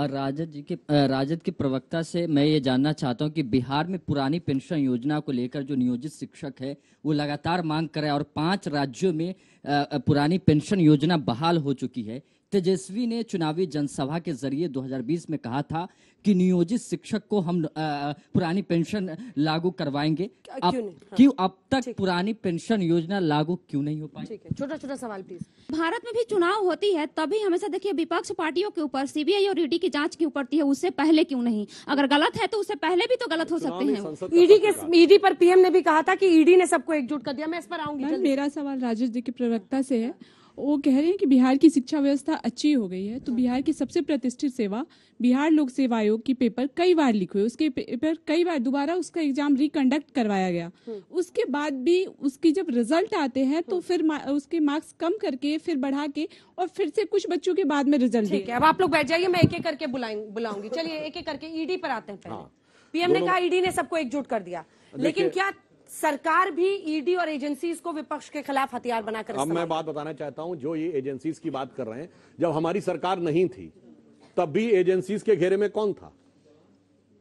और राजद जी के राजद के प्रवक्ता से मैं ये जानना चाहता हूँ कि बिहार में पुरानी पेंशन योजना को लेकर जो नियोजित शिक्षक है वो लगातार मांग कर और पांच राज्यों में पुरानी पेंशन योजना बहाल हो चुकी है तेजस्वी ने चुनावी जनसभा के जरिए 2020 में कहा था कि नियोजित शिक्षक को हम आ, पुरानी पेंशन लागू करवाएंगे अब हाँ। क्यों अब तक पुरानी पेंशन योजना लागू क्यों नहीं हो पाई छोटा छोटा सवाल प्लीज भारत में भी चुनाव होती है तभी हमेशा देखिए विपक्ष पार्टियों के ऊपर सीबीआई और ईडी e की जांच क्यों पड़ती है उससे पहले क्यों नहीं अगर गलत है तो उससे पहले भी तो गलत हो सकते हैं ईडी e के ईडी e पर पीएम ने भी कहा था की ईडी ने सबको एकजुट कर दिया मैं इस पर आऊंगी मेरा सवाल राजेश जी के प्रवक्ता से है वो कह रहे हैं कि बिहार की शिक्षा व्यवस्था अच्छी हो गई है तो बिहार की सबसे प्रतिष्ठित सेवा बिहार लोक सेवा आयोग की पेपर कई बार लिखे हुए उसके पेपर कई बार दोबारा उसका एग्जाम रिकंडक्ट करवाया गया हम्म। उसके बाद भी उसकी जब रिजल्ट आते हैं तो हम्म। फिर उसके मार्क्स कम करके फिर बढ़ा के और फिर से कुछ बच्चों के बाद में रिजल्ट ठीक है अब आप लोग बैठ जाइए मैं एक एक करके बुलाऊंगी चलिए एक एक करके ईडी e पर आते हैं पीएम हाँ। ने कहा ईडी e ने सबको एकजुट कर दिया लेकिन क्या सरकार भी ईडी e और एजेंसीज को विपक्ष के खिलाफ हथियार बनाकर अब मैं बात बताना चाहता हूं जो ये एजेंसीज की बात कर रहे हैं जब हमारी सरकार नहीं थी तब भी एजेंसीज के घेरे में कौन था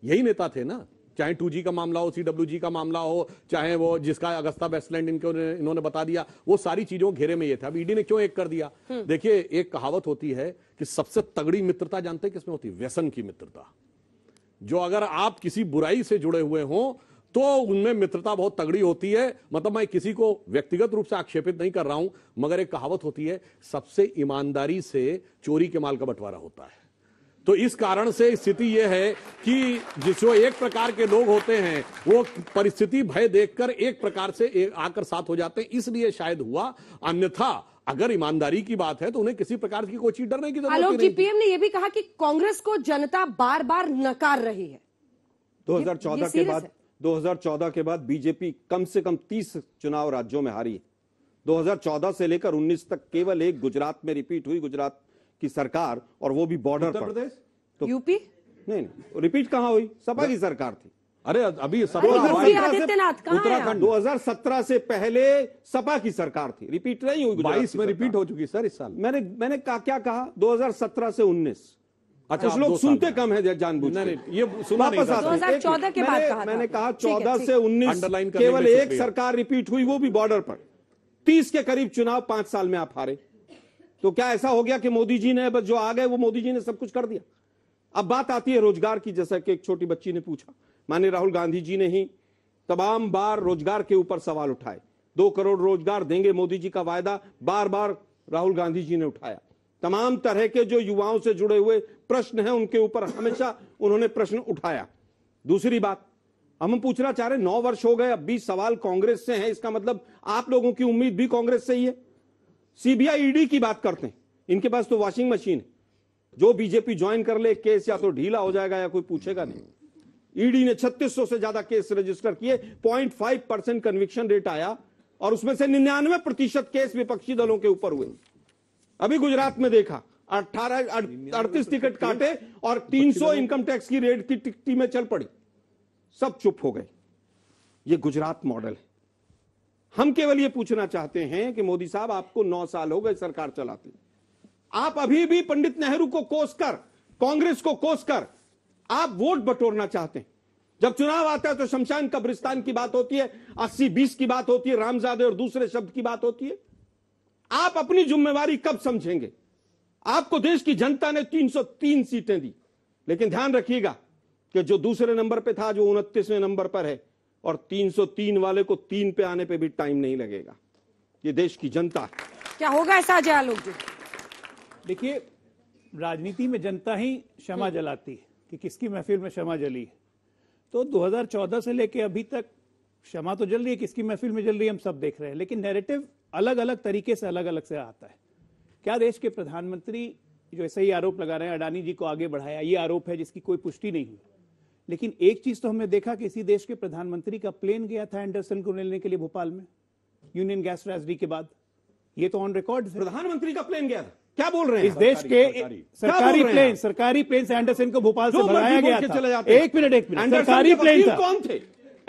यही नेता थे ना चाहे टू का मामला हो सी का मामला हो चाहे वो जिसका अगस्ता वेस्टलैंड इनके इन्होंने बता दिया वो सारी चीजों घेरे में ये था अब ईडी e ने क्यों एक कर दिया हम्म। देखिए एक कहावत होती है कि सबसे तगड़ी मित्रता जानते किसमें होती व्यसन की मित्रता जो अगर आप किसी बुराई से जुड़े हुए हों तो उनमें मित्रता बहुत तगड़ी होती है मतलब मैं किसी को व्यक्तिगत रूप से आक्षेपित नहीं कर रहा हूं मगर एक कहावत होती है सबसे ईमानदारी से चोरी के माल का बंटवारा होता है तो इस कारण से स्थिति यह है कि जिस जो एक प्रकार के लोग होते हैं वो परिस्थिति भय देखकर एक प्रकार से आकर साथ हो जाते हैं इसलिए शायद हुआ अन्यथा अगर ईमानदारी की बात है तो उन्हें किसी प्रकार की कोई चीज डरने की जरूरत नहीं पीएम ने यह भी कहा कि कांग्रेस को जनता बार बार नकार रही है 2014 के बाद 2014 के बाद बीजेपी कम से कम 30 चुनाव राज्यों में हारी 2014 से लेकर 19 तक केवल एक गुजरात में रिपीट हुई गुजरात की सरकार और वो भी बॉर्डर पर प्रदेश तो यूपी नहीं नहीं रिपीट कहां हुई सपा की सरकार थी अरे अभी उत्तराखंड 2017 से पहले सपा की सरकार थी रिपीट नहीं हुई बाईस में रिपीट हो चुकी सर इस साल मैंने मैंने क्या कहा 2017 से 19 अच्छा कुछ लोग सुनते कम है जानबूझ नहीं ये सुना के बाद कहा मैंने कहा चौदह से उन्नीस केवल एक सरकार रिपीट हुई वो भी बॉर्डर पर तीस के करीब चुनाव पांच साल में आप हारे तो क्या ऐसा हो गया कि मोदी जी ने बस जो आ गए वो मोदी जी ने सब कुछ कर दिया अब बात आती है रोजगार की जैसा कि एक छोटी बच्ची ने पूछा माने राहुल गांधी जी ने ही तमाम बार रोजगार के ऊपर सवाल उठाए दो करोड़ रोजगार देंगे मोदी जी का वायदा बार बार राहुल गांधी जी ने उठाया तमाम तरह के जो युवाओं से जुड़े हुए प्रश्न हैं उनके ऊपर हमेशा उन्होंने प्रश्न उठाया दूसरी बात हम पूछना चाह रहे नौ वर्ष हो गए अब बीस सवाल कांग्रेस से हैं इसका मतलब आप लोगों की उम्मीद भी कांग्रेस से ही है सीबीआई ईडी की बात करते हैं इनके पास तो वॉशिंग मशीन है जो बीजेपी ज्वाइन कर ले केस या तो ढीला हो जाएगा या कोई पूछेगा नहीं ईडी ने 3600 से ज्यादा केस रजिस्टर किए 0.5 परसेंट कन्विक्शन रेट आया और उसमें से निन्यानवे प्रतिशत केस विपक्षी दलों के ऊपर हुए अभी गुजरात में देखा अट्ठारह अड़तीस तो टिकट काटे और 300 इनकम टैक्स की रेट की टिकटी में चल पड़ी सब चुप हो गए ये गुजरात मॉडल है हम केवल ये पूछना चाहते हैं कि मोदी साहब आपको नौ साल हो गए सरकार चलाते आप अभी भी पंडित नेहरू को कोस कर कांग्रेस को कोस कर आप वोट बटोरना चाहते हैं जब चुनाव आता है तो शमशान कब्रिस्तान की बात होती है अस्सी बीस की बात होती है रामजादे और दूसरे शब्द की बात होती है आप अपनी जिम्मेवारी कब समझेंगे आपको देश की जनता ने 303 सीटें दी लेकिन ध्यान रखिएगा कि जो दूसरे नंबर पे था जो उनतीसवें नंबर पर है और 303 वाले को तीन पे आने पे भी टाइम नहीं लगेगा ये देश की जनता क्या होगा ऐसा अजय आलोक जी देखिए राजनीति में जनता ही क्षमा जलाती है कि किसकी महफिल में क्षमा जली है तो 2014 से लेके अभी तक शमा तो जल रही है किसकी महफिल में जल रही है हम सब देख रहे हैं लेकिन नेरेटिव अलग अलग तरीके से अलग अलग से आता है क्या देश के प्रधानमंत्री जो ऐसे ही आरोप लगा रहे हैं अडानी जी को आगे बढ़ाया ये आरोप है जिसकी कोई पुष्टि नहीं हुई लेकिन एक चीज तो हमने देखा कि इसी देश के प्रधानमंत्री का प्लेन गया था एंडरसन को लेने के लिए भोपाल में यूनियन गैस ट्रेजडी के बाद ये तो ऑन रिकॉर्ड प्रधानमंत्री का प्लेन गया था क्या बोल रहे हैं इस देश के सरकारी, प्लेन सरकारी प्लेन से एंडरसन को भोपाल से बुलाया गया था एक मिनट एक मिनट सरकारी प्लेन था कौन थे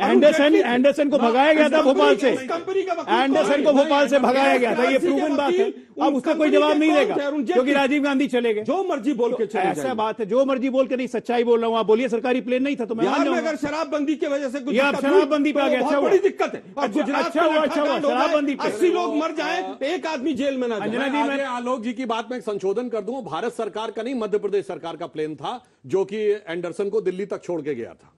एंडरसन एंडरसन को भगाया गया था तो भोपाल से एंडरसन को भोपाल से भगाया गया था ये प्रूवन बात है अब उसका कोई जवाब नहीं देगा क्योंकि राजीव गांधी चले गए जो मर्जी बोल के तो चले ऐसा बात है जो मर्जी बोल के नहीं सच्चाई बोल रहा हूँ आप बोलिए सरकारी प्लेन नहीं था तो मैं अगर शराबबंदी की वजह से आप शराबबंदी पे तो आ गया अच्छा बड़ी दिक्कत है अच्छा, अच्छा शराबबंदी अस्सी लोग मर जाए एक आदमी जेल में ना जी मैं आलोक जी की बात में संशोधन कर दू भारत सरकार का नहीं मध्य प्रदेश सरकार का प्लेन था जो कि एंडरसन को दिल्ली तक छोड़ के गया था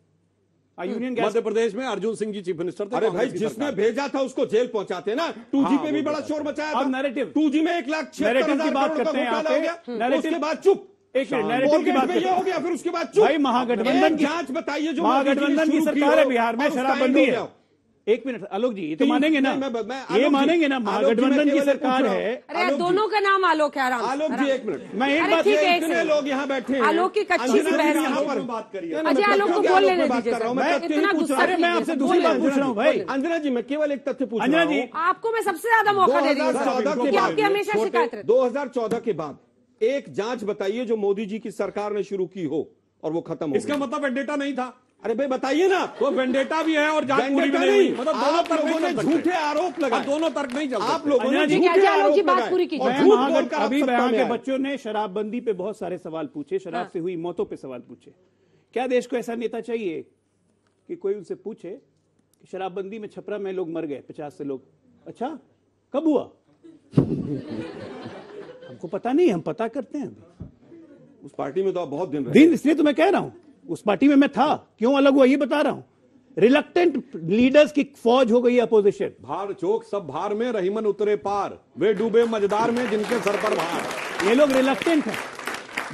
यूनियन हम्म, मध्य प्रदेश में अर्जुन सिंह जी चीफ मिनिस्टर थे अरे भाई जिसने भेजा था उसको जेल पहुंचाते ना टू जी हाँ, पे भी बड़ा शोर मचाया था नैरेटिव टू जी में एक लाख छह बात करते हैं उसके बाद चुप एक नैरेटिव की बात हो गया फिर उसके बाद भाई महागठबंधन जांच बताइए जो महागठबंधन की सरकार है बिहार में शराबबंदी है एक मिनट आलोक जी ये तो, तो मानेंगे ना मैं, मैं, ये मानेंगे ना महागठबंधन की सरकार है अरे दोनों का नाम आलोक है आराम आलोक जी एक मिनट मैं एक बात इतने लोग यहाँ बैठे हैं आलोक की कच्ची सी बहन यहाँ पर बात करिए अच्छा, आलोक को बोल लेने दीजिए मैं आपसे दूसरी बात पूछ रहा हूँ भाई अंजना जी मैं केवल एक तथ्य पूछ रहा जी आपको मैं सबसे ज्यादा मौका दे रही हूँ आपकी हमेशा शिकायत दो हजार चौदह के बाद एक जांच बताइए जो मोदी जी की सरकार ने शुरू की हो और वो खत्म हो इसका मतलब डेटा नहीं था अरे भाई बताइए ना तो वेंडेटा भी है और जांच पूरी भी नहीं मतलब दोनों लोगों ने झूठे आरोप लगा दोनों तर्क नहीं चलते आप लोगों ने झूठे आरोप बात पूरी कीजिए अभी बयान के बच्चों ने शराबबंदी पे बहुत सारे सवाल पूछे शराब हाँ। से हुई मौतों पे सवाल पूछे क्या देश को ऐसा नेता चाहिए कि कोई उनसे पूछे कि शराबबंदी में छपरा में लोग मर गए पचास से लोग अच्छा कब हुआ हमको पता नहीं हम पता करते हैं उस पार्टी में तो आप बहुत दिन दिन इसलिए तो मैं कह रहा हूं उस पार्टी में मैं था क्यों अलग हुआ ये बता रहा हूं रिलक्टेंट लीडर्स की फौज हो गई अपोजिशन भार चोक सब भार में रहीमन उतरे पार वे डूबे मजदार में जिनके सर पर भार ये लोग रिलक्टेंट है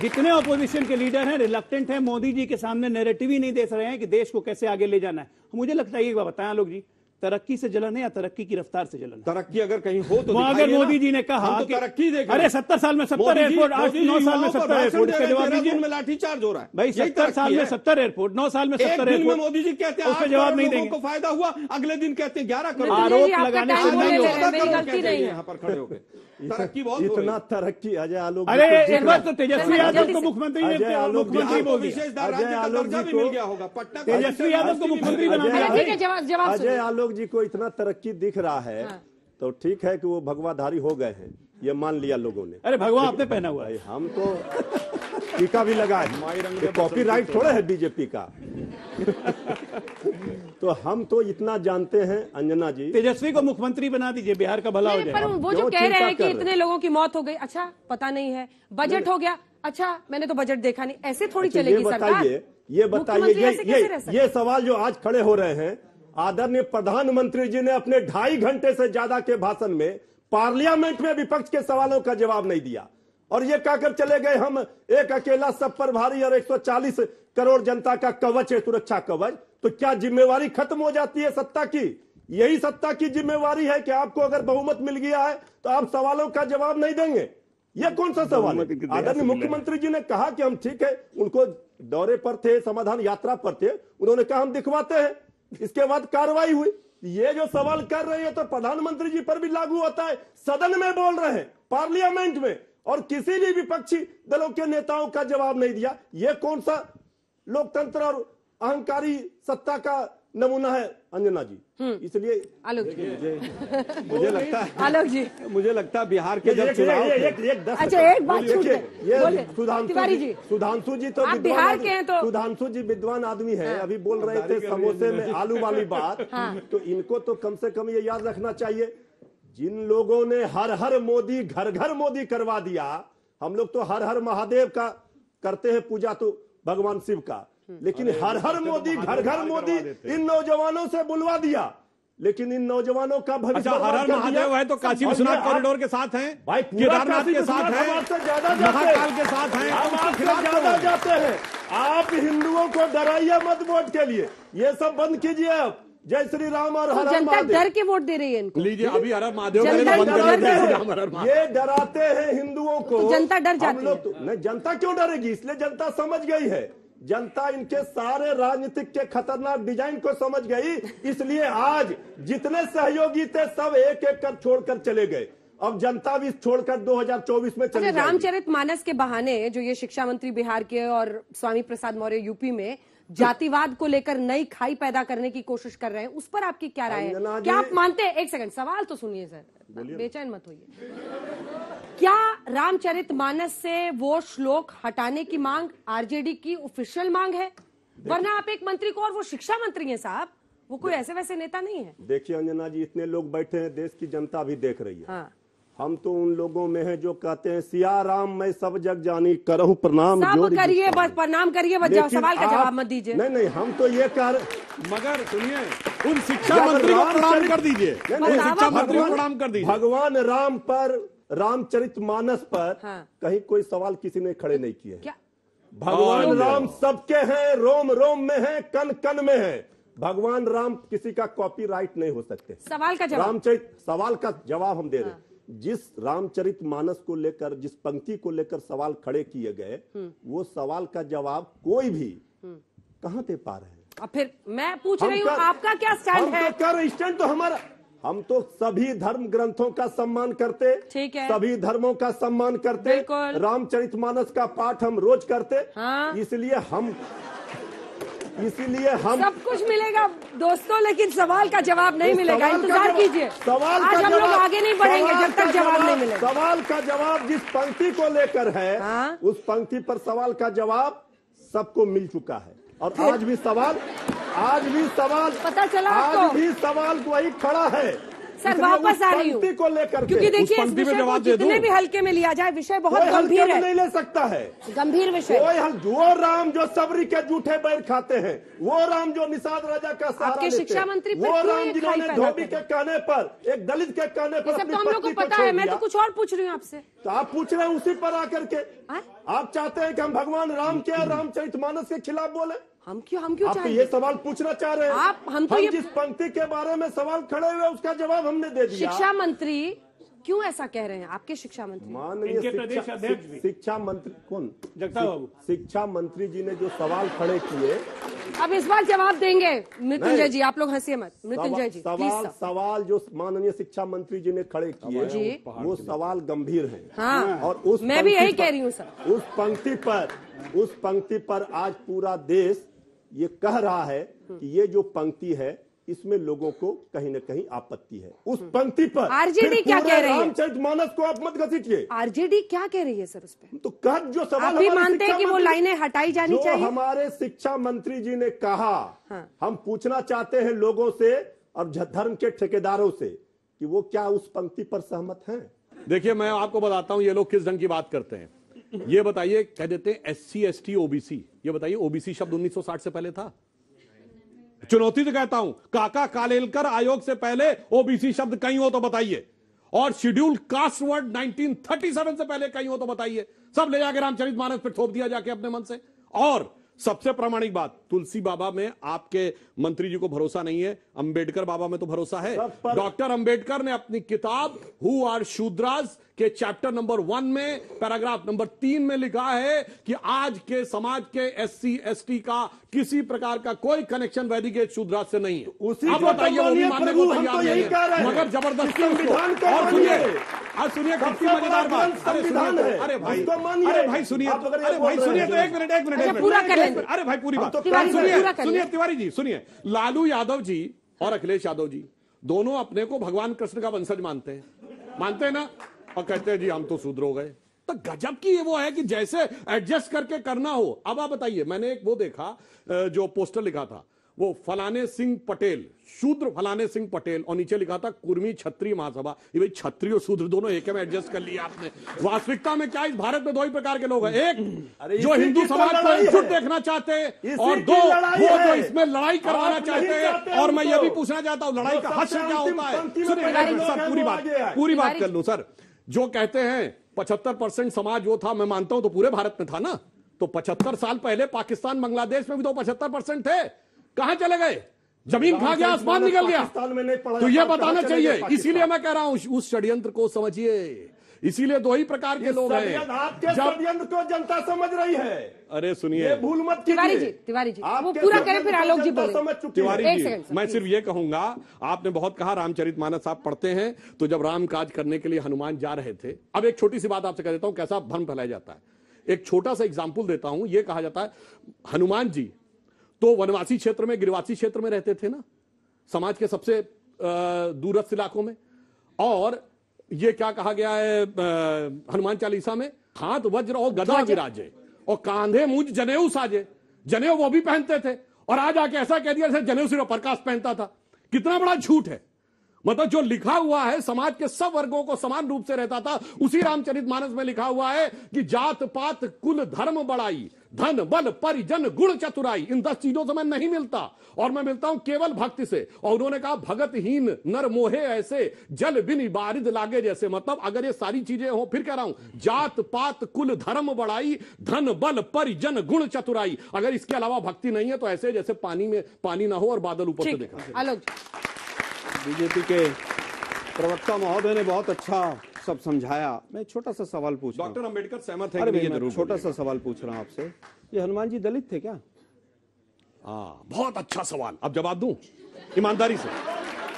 जितने अपोजिशन के लीडर हैं रिलक्टेंट हैं मोदी जी के सामने नेरेटिव ही नहीं दे रहे हैं कि देश को कैसे आगे ले जाना है मुझे लगता है ये बताया लोग जी तरक्की से जलन है या तरक्की की रफ्तार से जलन तरक्की अगर कहीं हो तो अगर मोदी जी ने कहा तो तरक्की देख अरे सत्तर साल में सत्तर एयरपोर्ट आज नौ साल में सत्तर एयरपोर्ट जवाब में लाठीचार्ज हो रहा है भाई सत्तर साल में सत्तर एयरपोर्ट नौ साल में सत्तर एयरपोर्ट मोदी जी कहते हैं जवाब नहीं देंगे फायदा हुआ अगले दिन कहते हैं ग्यारह करोड़ आरोप लगाने यहाँ पर खड़े होकर तरक्की बहुत इतना तरक्की अजय आलोक अरे एक बार तो तेजस्वी यादव को मुख्यमंत्री मुख्यमंत्री बोल अजय आलोक जी को तेजस्वी यादव को मुख्यमंत्री अजय आलोक जी को इतना तरक्की दिख रहा है हाँ। तो ठीक है कि वो भगवाधारी हो गए हैं ये मान लिया लोगों ने अरे भगवान आपने पहना हुआ है हम तो टीका भी लगा है कॉपी राइट थोड़ा है बीजेपी का तो हम तो इतना जानते हैं अंजना जी तेजस्वी को मुख्यमंत्री बना दीजिए बिहार का भला हो जाए पर वो जो कह रहे हैं कि इतने लोगों की मौत हो गई अच्छा पता नहीं है बजट हो गया अच्छा मैंने तो बजट देखा नहीं ऐसे थोड़ी अच्छा, चलेगी सरकार ये बताइए ये ये ये सवाल जो आज खड़े हो रहे हैं आदरणीय प्रधानमंत्री जी ने अपने ढाई घंटे से ज्यादा के भाषण में पार्लियामेंट में विपक्ष के सवालों का जवाब नहीं दिया और ये कहकर चले गए हम एक अकेला सब पर भारी और 140 करोड़ जनता का कवच है सुरक्षा कवच तो क्या जिम्मेवारी खत्म हो जाती है सत्ता की यही सत्ता की जिम्मेवारी है कि आपको अगर बहुमत मिल गया है तो आप सवालों का जवाब नहीं देंगे ये कौन सा सवाल आदरणीय मुख्यमंत्री जी ने कहा कि हम ठीक है उनको दौरे पर थे समाधान यात्रा पर थे उन्होंने कहा हम दिखवाते हैं इसके बाद कार्रवाई हुई ये जो सवाल कर रहे हैं तो प्रधानमंत्री जी पर भी लागू होता है सदन में बोल रहे हैं पार्लियामेंट में और किसी ने विपक्षी दलों के नेताओं का जवाब नहीं दिया ये कौन सा लोकतंत्र और अहंकारी सत्ता का नमूना है अंजना जी हम्म। इसलिए आलोक जी मुझे, मुझे लगता है आलोक जी मुझे लगता है बिहार के जब चुनाव अच्छा एक बात ये सुधांशु जी सुधांशु जी तो बिहार के हैं तो सुधांशु जी विद्वान आदमी है हाँ। अभी बोल रहे थे समोसे में आलू वाली बात हाँ। तो इनको तो कम से कम ये याद रखना चाहिए जिन लोगों ने हर हर मोदी घर घर मोदी करवा दिया हम लोग तो हर हर महादेव का करते हैं पूजा तो भगवान शिव का लेकिन हर हर मोदी तो घर घर मोदी इन नौजवानों से बुलवा दिया लेकिन इन नौजवानों का अच्छा, भविष्य अच्छा, हर हर महादेव है तो काशी विश्वनाथ कॉरिडोर के साथ हैं भाई केदारनाथ के साथ हैं महाकाल के साथ हैं ज्यादा जाते हैं आप हिंदुओं को डराइए मत वोट के लिए ये सब बंद कीजिए आप जय श्री राम और तो हर जनता डर के वोट दे रही है इनको लीजिए अभी हर महादेव ये डराते हैं हिंदुओं तो को जनता डर जाती है तो- नहीं जनता क्यों डरेगी इसलिए जनता समझ गई है जनता इनके सारे राजनीतिक के खतरनाक डिजाइन को समझ गई इसलिए आज जितने सहयोगी थे सब एक एक कर छोड़कर चले गए अब जनता भी छोड़कर 2024 में चले अच्छा, रामचरित मानस के बहाने जो ये शिक्षा मंत्री बिहार के और स्वामी प्रसाद मौर्य यूपी में जातिवाद को लेकर नई खाई पैदा करने की कोशिश कर रहे हैं उस पर आपकी क्या राय है क्या आप मानते हैं एक सेकंड सवाल तो सुनिए सर बेचैन मत होइए क्या रामचरित मानस से वो श्लोक हटाने की मांग आरजेडी की ऑफिशियल मांग है वरना आप एक मंत्री को और वो शिक्षा मंत्री हैं साहब वो कोई ऐसे वैसे नेता नहीं है देखिए अंजना जी इतने लोग बैठे हैं देश की जनता भी देख रही है हाँ। हम तो उन लोगों में हैं जो कहते हैं सिया राम मैं सब जग जानी करहु प्रणाम करिए बस प्रणाम करिए सवाल का जवाब मत दीजिए नहीं नहीं हम तो ये कर मगर सुनिए उन शिक्षा मंत्री को प्रणाम कर दीजिए शिक्षा मंत्री को प्रणाम कर दीजिए भगवान राम पर रामचरित मानस पर हाँ। कहीं कोई सवाल किसी ने खड़े नहीं किए भगवान हाँ, राम सबके हैं रोम रोम में है कन कन में है भगवान राम किसी का कॉपीराइट नहीं हो सकते सवाल का जवाब रामचरित सवाल का जवाब हम दे रहे हैं हाँ। जिस रामचरित मानस को लेकर जिस पंक्ति को लेकर सवाल खड़े किए गए हम्म। वो सवाल का जवाब कोई भी हम्म। कहाँ दे पा रहे हैं फिर मैं पूछ रही हूँ आपका क्या स्टैंड तो है कर स्टैंड तो हमारा हम तो सभी धर्म ग्रंथों का सम्मान करते ठीक है सभी धर्मों का सम्मान करते रामचरितमानस का पाठ हम रोज करते हाँ। इसलिए हम इसीलिए हम सब कुछ मिलेगा दोस्तों लेकिन सवाल का जवाब नहीं मिलेगा इंतजार कीजिए सवाल आज हम लोग आगे नहीं बढ़ेंगे जब तक जवाब नहीं मिलेगा सवाल का जवाब जिस पंक्ति को लेकर है हाँ। उस पंक्ति पर सवाल का जवाब सबको मिल चुका है और आज भी सवाल आज भी सवाल पता चला आज भी सवाल वही खड़ा है सर वापस आ रही हूँ को लेकर क्योंकि देखिए इस विषय को जितने भी हल्के में लिया जाए विषय बहुत गंभीर है नहीं ले सकता है गंभीर विषय वो राम जो सबरी के जूठे बैर खाते हैं वो राम जो निषाद राजा का आपके शिक्षा मंत्री वो राम जिन्होंने धोबी के कहने पर एक दलित के कहने पर तो हम लोग को पता है मैं तो कुछ और पूछ रही हूँ आपसे तो आप पूछ रहे हैं उसी पर आकर के हाँ? आप चाहते हैं कि हम भगवान राम के रामचरित मानस के खिलाफ बोले हम क्यों हम क्यों आप तो ये सवाल पूछना चाह रहे हैं आप हम तो हम ये जिस पंक्ति के बारे में सवाल खड़े हुए उसका जवाब हमने दे दिया शिक्षा मंत्री क्यों ऐसा कह रहे हैं आपके शिक्षा मंत्री माननीय शिक्षा मंत्री कौन जगता बाबू शिक्षा मंत्री जी ने जो सवाल खड़े किए अब इस बार जवाब देंगे मृत्युंजय जी आप लोग हंसिए मत मृत्युंजय जी सवाल सवाल जो माननीय शिक्षा मंत्री जी ने खड़े किए वो सवाल गंभीर है हाँ, और उस मैं भी यही कह रही हूँ सर उस पंक्ति पर उस पंक्ति पर आज पूरा देश ये कह रहा है कि ये जो पंक्ति है इसमें लोगों को कहीं ना कहीं आपत्ति है उस हम्म। पंक्ति पर आरजेडी क्या कह रही है मानस को आप मत घसीटिए आरजेडी क्या कह रही है सर उस पर तो कल जो सवाल आप भी मानते हैं कि वो लाइनें हटाई जानी चाहिए हमारे शिक्षा मंत्री जी ने कहा हाँ। हम पूछना चाहते हैं लोगों से और धर्म के ठेकेदारों से कि वो क्या उस पंक्ति पर सहमत है देखिए मैं आपको बताता हूँ ये लोग किस ढंग की बात करते हैं ये बताइए कह देते S C S T OBC ये बताइए ओबीसी शब्द 1960 से पहले था चुनौती से तो कहता हूं काका कालेलकर आयोग से पहले ओबीसी शब्द कहीं हो तो बताइए और शेड्यूल कास्ट वर्ड 1937 से पहले कहीं हो तो बताइए सब ले जाके रामचरित मानस पर थोप दिया जाके अपने मन से और सबसे प्रामाणिक बात तुलसी बाबा में आपके मंत्री जी को भरोसा नहीं है अंबेडकर बाबा में तो भरोसा है डॉक्टर अंबेडकर ने अपनी किताब हु आर शूद्राज के चैप्टर नंबर वन में पैराग्राफ नंबर तीन में लिखा है कि आज के समाज के एस टी का किसी प्रकार का कोई कनेक्शन वैदिक शूद्राज से नहीं है उसी अब बताइए वो भी मानने को तैयार तो नहीं है मगर जबरदस्ती और सुनिए आज सुनिए कितनी मजेदार बात अरे सुनिए अरे भाई अरे भाई सुनिए अरे भाई सुनिए तो एक मिनट एक मिनट अच्छा, अरे भाई पूरी बात तो सुनिए सुनिए तिवारी जी सुनिए लालू यादव जी और अखिलेश यादव जी दोनों अपने को भगवान कृष्ण का वंशज मानते हैं मानते हैं ना और कहते हैं जी हम तो सुधर हो गए तो गजब की ये वो है कि जैसे एडजस्ट करके करना हो अब आप बताइए मैंने एक वो देखा जो पोस्टर लिखा था वो फलाने सिंह पटेल शूद्र फलाने सिंह पटेल और नीचे लिखा था कुर्मी छत्री महासभा ये भाई छत्री और शूद्र दोनों एक में एडजस्ट कर लिया आपने वास्तविकता में क्या इस भारत में दो ही प्रकार के लोग हैं एक जो हिंदू तो समाज को एकजुट देखना चाहते हैं और दो वो जो तो इसमें लड़ाई करवाना चाहते हैं और मैं ये भी पूछना चाहता हूँ लड़ाई का तो हश्र क्या होता है पूरी बात पूरी बात कर लू सर जो कहते हैं पचहत्तर परसेंट समाज वो था मैं मानता हूं तो पूरे भारत में था ना तो पचहत्तर साल पहले पाकिस्तान बांग्लादेश में भी तो पचहत्तर परसेंट थे कहां चले गए जमीन खा गया आसमान निकल गया में तो यह बताना चाहिए इसीलिए मैं कह रहा हूं उस षड्यंत्र को समझिए इसीलिए दो ही प्रकार के लोग हैं आपके षड्यंत्र को जनता समझ रही है अरे सुनिए भूल मत तिवारी जी तिवारी जी आप वो पूरा करें फिर आलोक जी समझ चुके तिवारी जी मैं सिर्फ ये कहूंगा आपने बहुत कहा रामचरित मानस आप पढ़ते हैं तो जब राम काज करने के लिए हनुमान जा रहे थे अब एक छोटी सी बात आपसे कह देता हूं कैसा भ्रम फैलाया जाता है एक छोटा सा एग्जाम्पल देता हूं ये कहा जाता है हनुमान जी तो वनवासी क्षेत्र में गिरवासी क्षेत्र में रहते थे ना समाज के सबसे दूरस्थ इलाकों में और ये क्या कहा गया है हनुमान चालीसा में हाथ वज्र और गदा विराजे और कांधे मुझ जनेऊ साजे जनेऊ वो भी पहनते थे और आज आके ऐसा कह दिया जनेऊ सिर्फ प्रकाश पहनता था कितना बड़ा झूठ है मतलब जो लिखा हुआ है समाज के सब वर्गों को समान रूप से रहता था उसी रामचरित मानस में लिखा हुआ है कि जात पात कुल धर्म बढ़ाई धन बल परिजन गुण चतुराई इन दस चीजों से मैं नहीं मिलता और मैं मिलता हूं केवल भक्ति से और उन्होंने कहा भगत हीन नर मोहे ऐसे जल बिन बारिद लागे जैसे मतलब अगर ये सारी चीजें हो फिर कह रहा हूं जात पात कुल धर्म बढ़ाई धन बल परिजन गुण चतुराई अगर इसके अलावा भक्ति नहीं है तो ऐसे जैसे पानी में पानी ना हो और बादल ऊपर से देखा बीजेपी के प्रवक्ता महोदय ने बहुत अच्छा सब समझाया मैं छोटा सा सवाल पूछ डॉक्टर अम्बेडकर सहमत है छोटा सा सवाल पूछ रहा हूँ आपसे ये हनुमान जी दलित थे क्या हाँ बहुत अच्छा सवाल अब जवाब दूं ईमानदारी से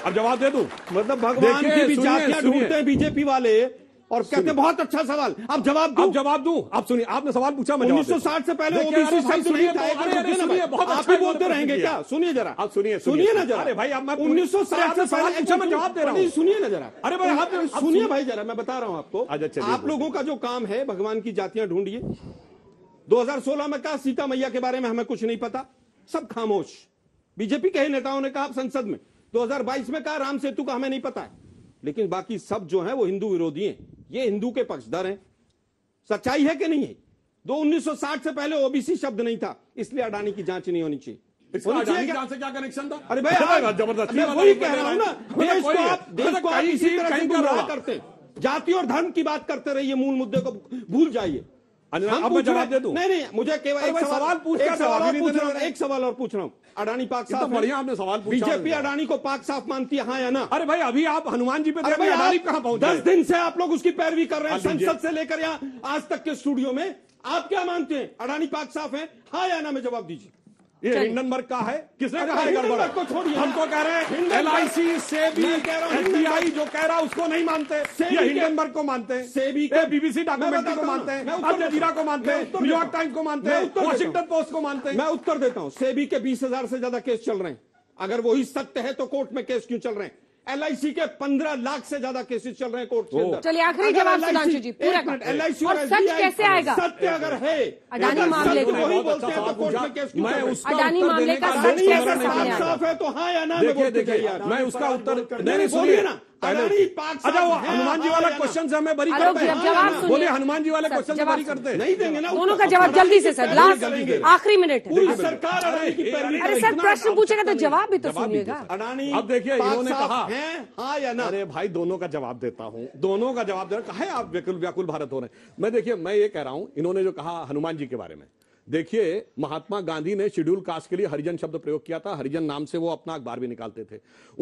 अब जवाब दे दूं मतलब भगवान की भी जातियां ढूंढते हैं बीजेपी वाले और कहते हैं बहुत अच्छा सवाल अब जवाब दो जवाब दू आप सुनिए आपने सवाल पूछा मैं उन्नीस सौ साठ से पहले आप ही अच्छा बोलते रहेंगे क्या सुनिए जरा आप सुनिए सुनिए ना जरा भाई आप उन्नीस सौ साठ से पहले अच्छा मैं जवाब दे रहा हूँ सुनिए ना जरा अरे भाई आप सुनिए भाई जरा मैं बता रहा हूँ आपको अच्छा, अच्छा, आप लोगों का जो काम है भगवान की जातियां ढूंढिए 2016 में कहा सीता मैया के बारे में हमें कुछ नहीं पता सब खामोश बीजेपी के ही नेताओं ने कहा संसद में 2022 में कहा राम सेतु का हमें नहीं पता है लेकिन बाकी सब जो हैं वो हिंदू विरोधी हैं ये हिंदू के पक्षधर हैं सच्चाई है कि नहीं है दो 1960 से पहले ओबीसी शब्द नहीं था इसलिए अडानी की जांच नहीं होनी चाहिए क्या कनेक्शन था अरे भाई जबरदस्त वही कह रहा हूँ ना मतलब मतलब इसी तरह करते जाति और धर्म की बात करते रहिए मूल मुद्दे को भूल जाइए अब मैं जवाब दे दूं नहीं नहीं मुझे केवल एक सवाल पूछ रहा एक सवाल और पूछ रहा हूँ अडानी पाक साफ बढ़िया आपने सवाल पूछा बीजेपी अडानी को पाक साफ मानती है हाँ या ना अरे भाई अभी आप हनुमान जी पे अरे भाई अडानी कहाँ दस दिन से आप लोग उसकी पैरवी कर रहे हैं हाँ हाँ संसद से लेकर यहाँ आज तक के स्टूडियो में आप क्या मानते हैं अडानी पाक साफ है हाँ या ना में जवाब दीजिए ये हिंडन वर्ग का है किसने कहा गड़बड़ को छोड़िए हमको कह रहे हैं एल आई सी से भी एफबीआई जो कह रहा है उसको नहीं मानते ये हिंडन वर्ग को मानते हैं से भी बीबीसी डॉक्यूमेंट्री को मानते हैं अल जजीरा को मानते हैं न्यूयॉर्क टाइम्स को मानते हैं वाशिंगटन पोस्ट को मानते हैं मैं उत्तर देता हूँ सेबी के बीस हजार से ज्यादा केस चल रहे हैं अगर वही सत्य है तो कोर्ट में केस क्यों चल रहे हैं एलआईसी के पंद्रह लाख से ज्यादा केसेस चल रहे हैं कोर्ट के अंदर चलिए आखिरी जवाब सुधांशु जी पूरा एलआईसी और सच कैसे हाँ, आएगा सत्य अगर है अडानी मामले का वही बोलते हैं अच्छा तो कोर्ट में केस अडानी मामले का सच कैसे साफ है तो हाँ या ना देखिए देखिए मैं उसका उत्तर नहीं ना पहले अच्छा वो हनुमान जी वाला क्वेश्चन से हमें बरी करते हैं बोले हनुमान जी वाला क्वेश्चन से बरी करते हैं नहीं देंगे ना दोनों का जवाब जल्दी से सर लास्ट आखिरी मिनट सरकार अरे सर प्रश्न पूछेगा तो, तो जवाब भी तो सुनिएगा अडानी अब देखिए इन्होंने कहा हाँ या ना अरे भाई दोनों का जवाब देता हूँ दोनों का जवाब दे रहा है आप व्याकुल व्याकुल भारत हो रहे हैं मैं देखिए मैं ये कह रहा हूँ इन्होंने जो कहा हनुमान जी के बारे में देखिए महात्मा गांधी ने शेड्यूल कास्ट के लिए हरिजन शब्द प्रयोग किया था हरिजन नाम से वो अपना अखबार भी निकालते थे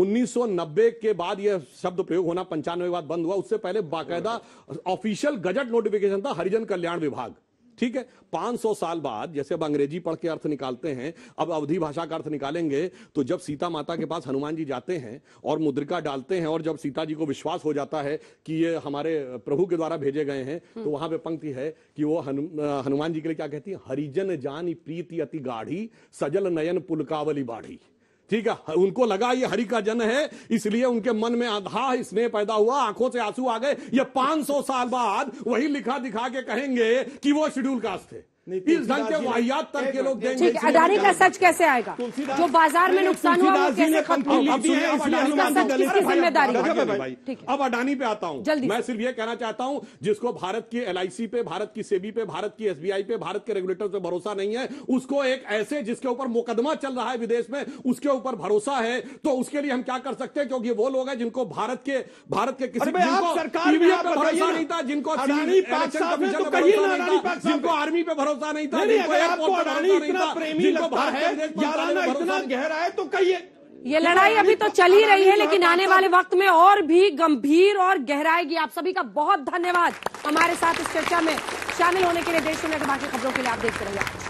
1990 के बाद यह शब्द प्रयोग होना पंचानवे बाद बंद हुआ उससे पहले बाकायदा ऑफिशियल गजट नोटिफिकेशन था हरिजन कल्याण विभाग ठीक है 500 साल बाद जैसे अब अंग्रेजी पढ़ के अर्थ निकालते हैं अब अवधि भाषा का अर्थ निकालेंगे तो जब सीता माता के पास हनुमान जी जाते हैं और मुद्रिका डालते हैं और जब सीता जी को विश्वास हो जाता है कि ये हमारे प्रभु के द्वारा भेजे गए हैं तो वहां पे पंक्ति है कि वो हनु, हनुमान जी के लिए क्या कहती है हरिजन जानी प्रीति अति गाढ़ी सजल नयन पुलकावली बाढ़ी ठीक है उनको लगा ये हरि का जन है इसलिए उनके मन में आधा स्नेह पैदा हुआ आंखों से आंसू आ गए ये 500 साल बाद वही लिखा दिखा के कहेंगे कि वो शेड्यूल कास्ट थे इस ढंग के वाहियात तक के लोग देंगे अडानी का सच कैसे आएगा जो बाजार में नुकसान हुआ वो कैसे जिम्मेदारी अब अडानी पे आता हूँ मैं सिर्फ ये कहना चाहता हूँ जिसको भारत की एलआईसी पे भारत की सेबी पे भारत की एसबीआई पे भारत के रेगुलेटर पे भरोसा नहीं है उसको एक ऐसे जिसके ऊपर मुकदमा चल रहा है विदेश में उसके ऊपर भरोसा है तो उसके लिए हम क्या कर सकते हैं क्योंकि वो लोग हैं जिनको भारत के भारत के किसी सरकार पे भरोसा नहीं था जिनको आर्मी तो पे भरोसा पता नहीं था नहीं, नहीं, आपको अडानी इतना प्रेमी लगता है याराना इतना गहरा है तो कहिए ये लड़ाई अभी तो चल ही रही है लेकिन आने वाले वक्त में और भी गंभीर और गहराएगी आप सभी का बहुत धन्यवाद हमारे साथ इस चर्चा में शामिल होने के लिए देश दुनिया के बाकी खबरों के लिए आप देखते रहिए